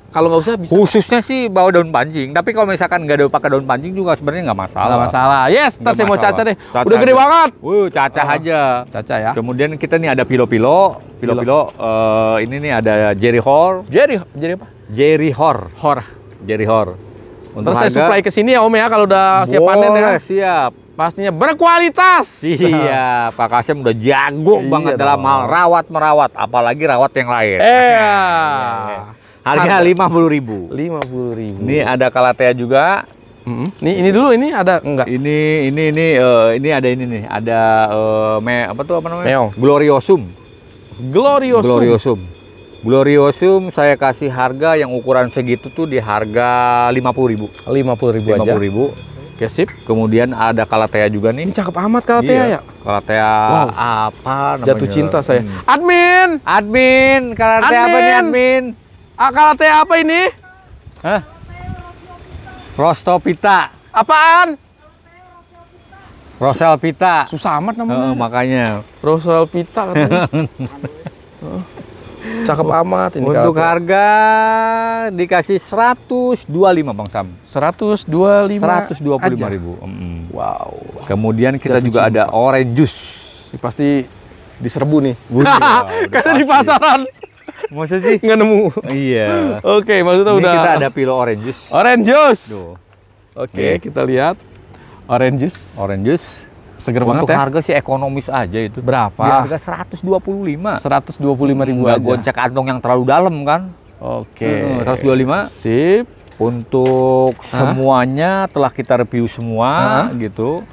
Kalau nggak usah bisa. Khususnya sih bawa daun pancing. Tapi kalau misalkan nggak ada pakai daun pancing juga sebenarnya nggak masalah. Nggak masalah. Yes, ntar saya mau caca deh. Caca Udah gede banget. Wuh, caca uh, aja. Caca ya. Kemudian kita nih ada pilo-pilo. Pilo-pilo. Uh, ini nih ada Jerry Hor. Jerry, Jerry apa? Jerry Hor. Hor. Jerry Hor. Untuk Terus harga, saya supply ke sini ya Om ya kalau udah siap boleh, panen ya. siap. Pastinya berkualitas. Iya, [laughs] Pak Kasem udah jago iya banget dalam hal rawat merawat, apalagi rawat yang lain. Iya. [laughs] iya. Harga lima puluh ribu. Lima puluh ribu. Ini ada kalatea juga. Mm -hmm. Ini ini dulu ini ada enggak? Ini ini ini uh, ini ada ini nih ada uh, me, apa tuh apa namanya? Meong. Gloriosum. Gloriosum. Gloriosum. Gloriosum saya kasih harga yang ukuran segitu tuh di harga lima puluh ribu. Lima puluh ribu 50 aja. ribu. Oke sip. Kemudian ada Kalatea juga nih. Ini cakep amat Kalatea iya. ya. Kalatea wow. apa namanya? Jatuh cinta saya. Hmm. Admin. Admin. Kalatea apa nih admin? Akalate apa ini? Hah? Rostopita. Apaan? Rosel Pita. Susah amat namanya. Oh, makanya. Rosel Pita katanya. [laughs] oh, cakep amat ini. Untuk harga dikasih 125 Bang Sam. 125. 125 aja. ribu. Mm. Wow. Kemudian kita Jatuh juga cinta. ada orange juice. pasti diserbu nih. Wow, [laughs] Karena di pasaran maksudnya sih nggak nemu iya oke okay, maksudnya Ini udah kita ada pilo orange juice orange juice oke okay, yeah. kita lihat orange juice orange juice seger Untuk banget ya. harga sih ekonomis aja itu. Berapa? Di harga 125. 125 ribu Nggak aja. gonceng kantong yang terlalu dalam kan? Oke. Okay. Hmm, 125. Sip. Untuk Hah? semuanya telah kita review semua Hah? gitu.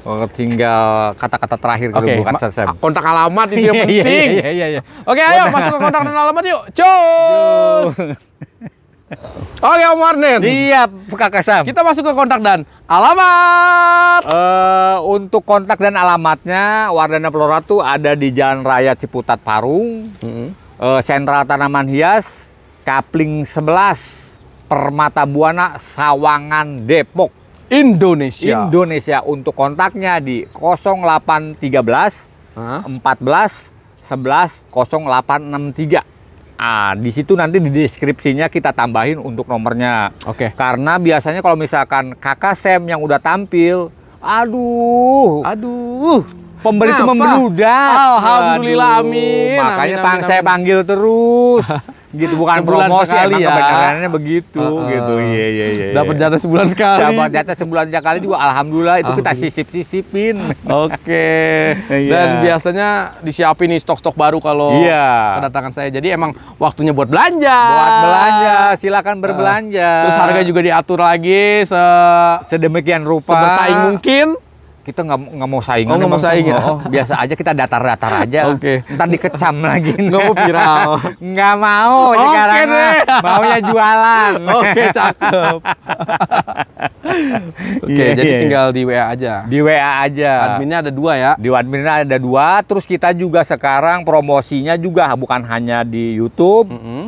Oh, tinggal kata-kata terakhir okay. dulu, bukan Sam. Ah, kontak alamat itu yang [laughs] iya, iya, penting. Iya, iya, iya, Oke, ayo masuk ke kontak dan alamat yuk. [laughs] Cus. Oke, Om Warnen. Siap, Kak Sam. Kita masuk ke kontak dan alamat. Uh, untuk kontak dan alamatnya, Wardana Flora tuh ada di Jalan Raya Ciputat Parung, mm -hmm. uh, eh, Sentra Tanaman Hias, Kapling 11, Permata Buana, Sawangan, Depok. Indonesia. Indonesia untuk kontaknya di 0813 huh? 14 11 0863. Ah, di situ nanti di deskripsinya kita tambahin untuk nomornya. Oke. Okay. Karena biasanya kalau misalkan kakak Sam yang udah tampil, aduh, aduh, pembeli itu membludak. Alhamdulillah, amin. Makanya amin, amin, amin. saya panggil terus. [laughs] gitu bukan sebulan promosi sekali ya. kebenarannya begitu uh, uh. gitu iya, iya iya iya dapat jatah sebulan sekali dapat jatah sebulan sekali juga alhamdulillah itu kita sisip sisipin oke okay. [laughs] Iya. dan biasanya disiapin nih stok stok baru kalau yeah. kedatangan saya jadi emang waktunya buat belanja buat belanja silakan berbelanja uh, terus harga juga diatur lagi se sedemikian rupa sebersaing mungkin kita nggak mau saingan. Oh, mau saing ya? Oh, [laughs] biasa aja kita datar-datar aja. Okay. Ntar dikecam [laughs] lagi. Nggak mau viral. nggak mau okay sekarang. Deh. Maunya jualan. [laughs] Oke, okay, cakep. Oke, okay, iya, yeah, jadi iya, iya. tinggal di WA aja. Di WA aja. Adminnya ada dua ya? Di adminnya ada dua. Terus kita juga sekarang promosinya juga bukan hanya di YouTube. Mm -hmm.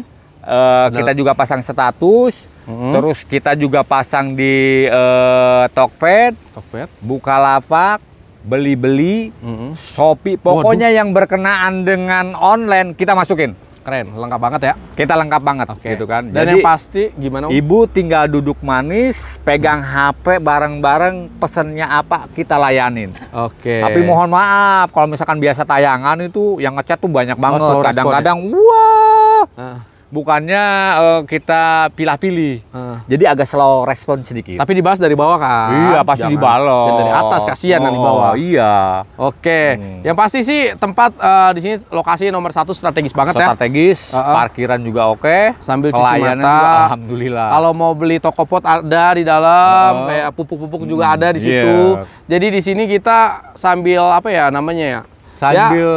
uh, kita juga pasang status hmm Terus kita juga pasang di uh, Tokped, Tokped, Bukalapak, beli-beli, mm-hmm. Shopee, pokoknya Waduh. yang berkenaan dengan online kita masukin. Keren, lengkap banget ya. Kita lengkap banget okay. gitu kan. Dan Jadi, yang pasti gimana? Ibu tinggal duduk manis, pegang HP bareng-bareng, pesennya apa kita layanin. Oke. Okay. Tapi mohon maaf kalau misalkan biasa tayangan itu yang ngechat tuh banyak oh, banget. Ya? Kadang-kadang wah. Ah bukannya uh, kita pilah-pilih. Hmm. Jadi agak slow respon sedikit. Tapi dibahas dari bawah kan? Iya, pasti Jangan. dibalas. dari atas kasihan oh, dari bawah. Iya. Oke. Hmm. Yang pasti sih tempat uh, di sini lokasi nomor satu strategis banget strategis, ya. Strategis, uh -uh. parkiran juga oke. Okay. Sambil cuci mata. Juga, alhamdulillah. Kalau mau beli toko pot ada di dalam, uh. kayak pupuk-pupuk hmm. juga ada di hmm, situ. Yeah. Jadi di sini kita sambil apa ya namanya ya? ya sambil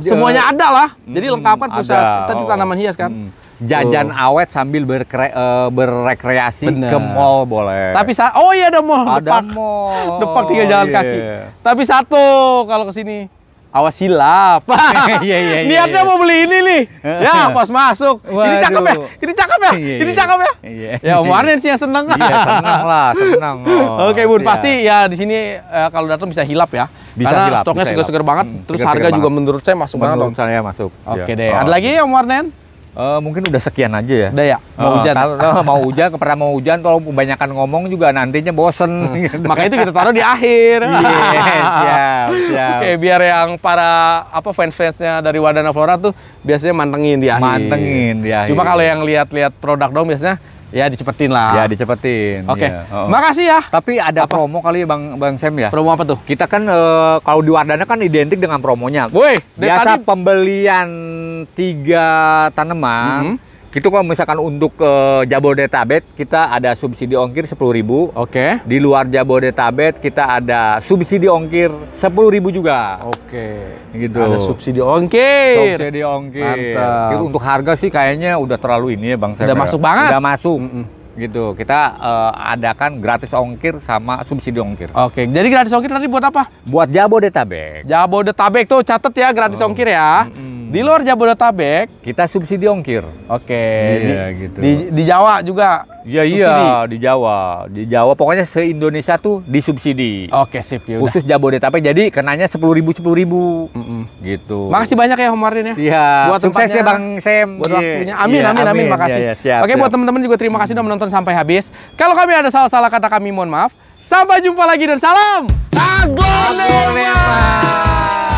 ya, semuanya eh, ada lah. Hmm, Jadi lengkapan pusat tadi tanaman hias kan. Hmm jajan uh. awet sambil berkre, uh, berrekreasi Bener. ke mall boleh. Tapi sa oh iya ada mall. Ada depak. mall. Depak tinggal jalan yeah. kaki. Tapi satu kalau ke sini awas silap. yeah, yeah, Niatnya iya. mau beli ini nih. Ya [laughs] pas masuk. Waduh. Ini cakep ya. Ini cakep ya. Iya, ini iya. cakep ya. Ya Om Arden sih yang seneng. Iya seneng lah, [laughs] seneng. Oke okay, Bun, pasti ya di sini eh, kalau datang bisa hilap ya. Bisa Karena hilap, stoknya segar seger banget. Hmm, terus harga banget. juga menurut saya masuk menurut banget. Menurut saya masuk. Oke okay, deh. Oh. Ada lagi ya, Om Arden? Uh, mungkin udah sekian aja ya. Udah ya, mau uh, hujan. Kalau, uh, mau hujan, pernah mau hujan, kalau kebanyakan ngomong juga nantinya bosen. Hmm. [laughs] Gitu. Makanya itu kita taruh di akhir. Yes, [laughs] iya. Oke, biar yang para apa fans-fansnya dari Wadana Flora tuh biasanya mantengin di akhir. Mantengin di akhir. Cuma kalau yang lihat-lihat produk dong biasanya Ya dicepetin lah. Ya dicepetin. Oke. Okay. Ya. Oh. Makasih ya. Tapi ada apa? promo kali ya Bang Bang Sam ya. Promo apa tuh? Kita kan uh, eh, kalau di Wardana kan identik dengan promonya. Woi, biasa pembelian tiga tanaman. Mm -hmm itu kalau misalkan untuk ke eh, Jabodetabek kita ada subsidi ongkir 10.000. Oke. Okay. Di luar Jabodetabek kita ada subsidi ongkir sepuluh ribu juga. Oke. Okay. Gitu. Ada subsidi ongkir. Subsidi ongkir. Mantap. Gitu, untuk harga sih kayaknya udah terlalu ini ya Bang Udah ya. masuk banget. Udah masuk. Mm -mm gitu. Kita uh, adakan gratis ongkir sama subsidi ongkir. Oke, jadi gratis ongkir nanti buat apa? Buat Jabodetabek. Jabodetabek tuh catet ya gratis oh. ongkir ya. Mm -mm. Di luar Jabodetabek kita subsidi ongkir. Oke. Iya di, gitu. Di, di Jawa juga Ya, iya iya di Jawa, di Jawa pokoknya se Indonesia tuh disubsidi. Oke sip ya. Khusus Jabodetabek jadi kenanya sepuluh ribu sepuluh ribu. Mm -mm. Gitu. Makasih banyak ya Homarin ya. Iya. Buat Sukses ya Bang Sem. Buat yeah. waktunya. Amin, yeah, amin amin amin. Makasih. Yeah, yeah, Oke siap. buat teman-teman juga terima kasih sudah menonton sampai habis. Kalau kami ada salah-salah kata kami mohon maaf. Sampai jumpa lagi dan salam. Agonema. Agonema.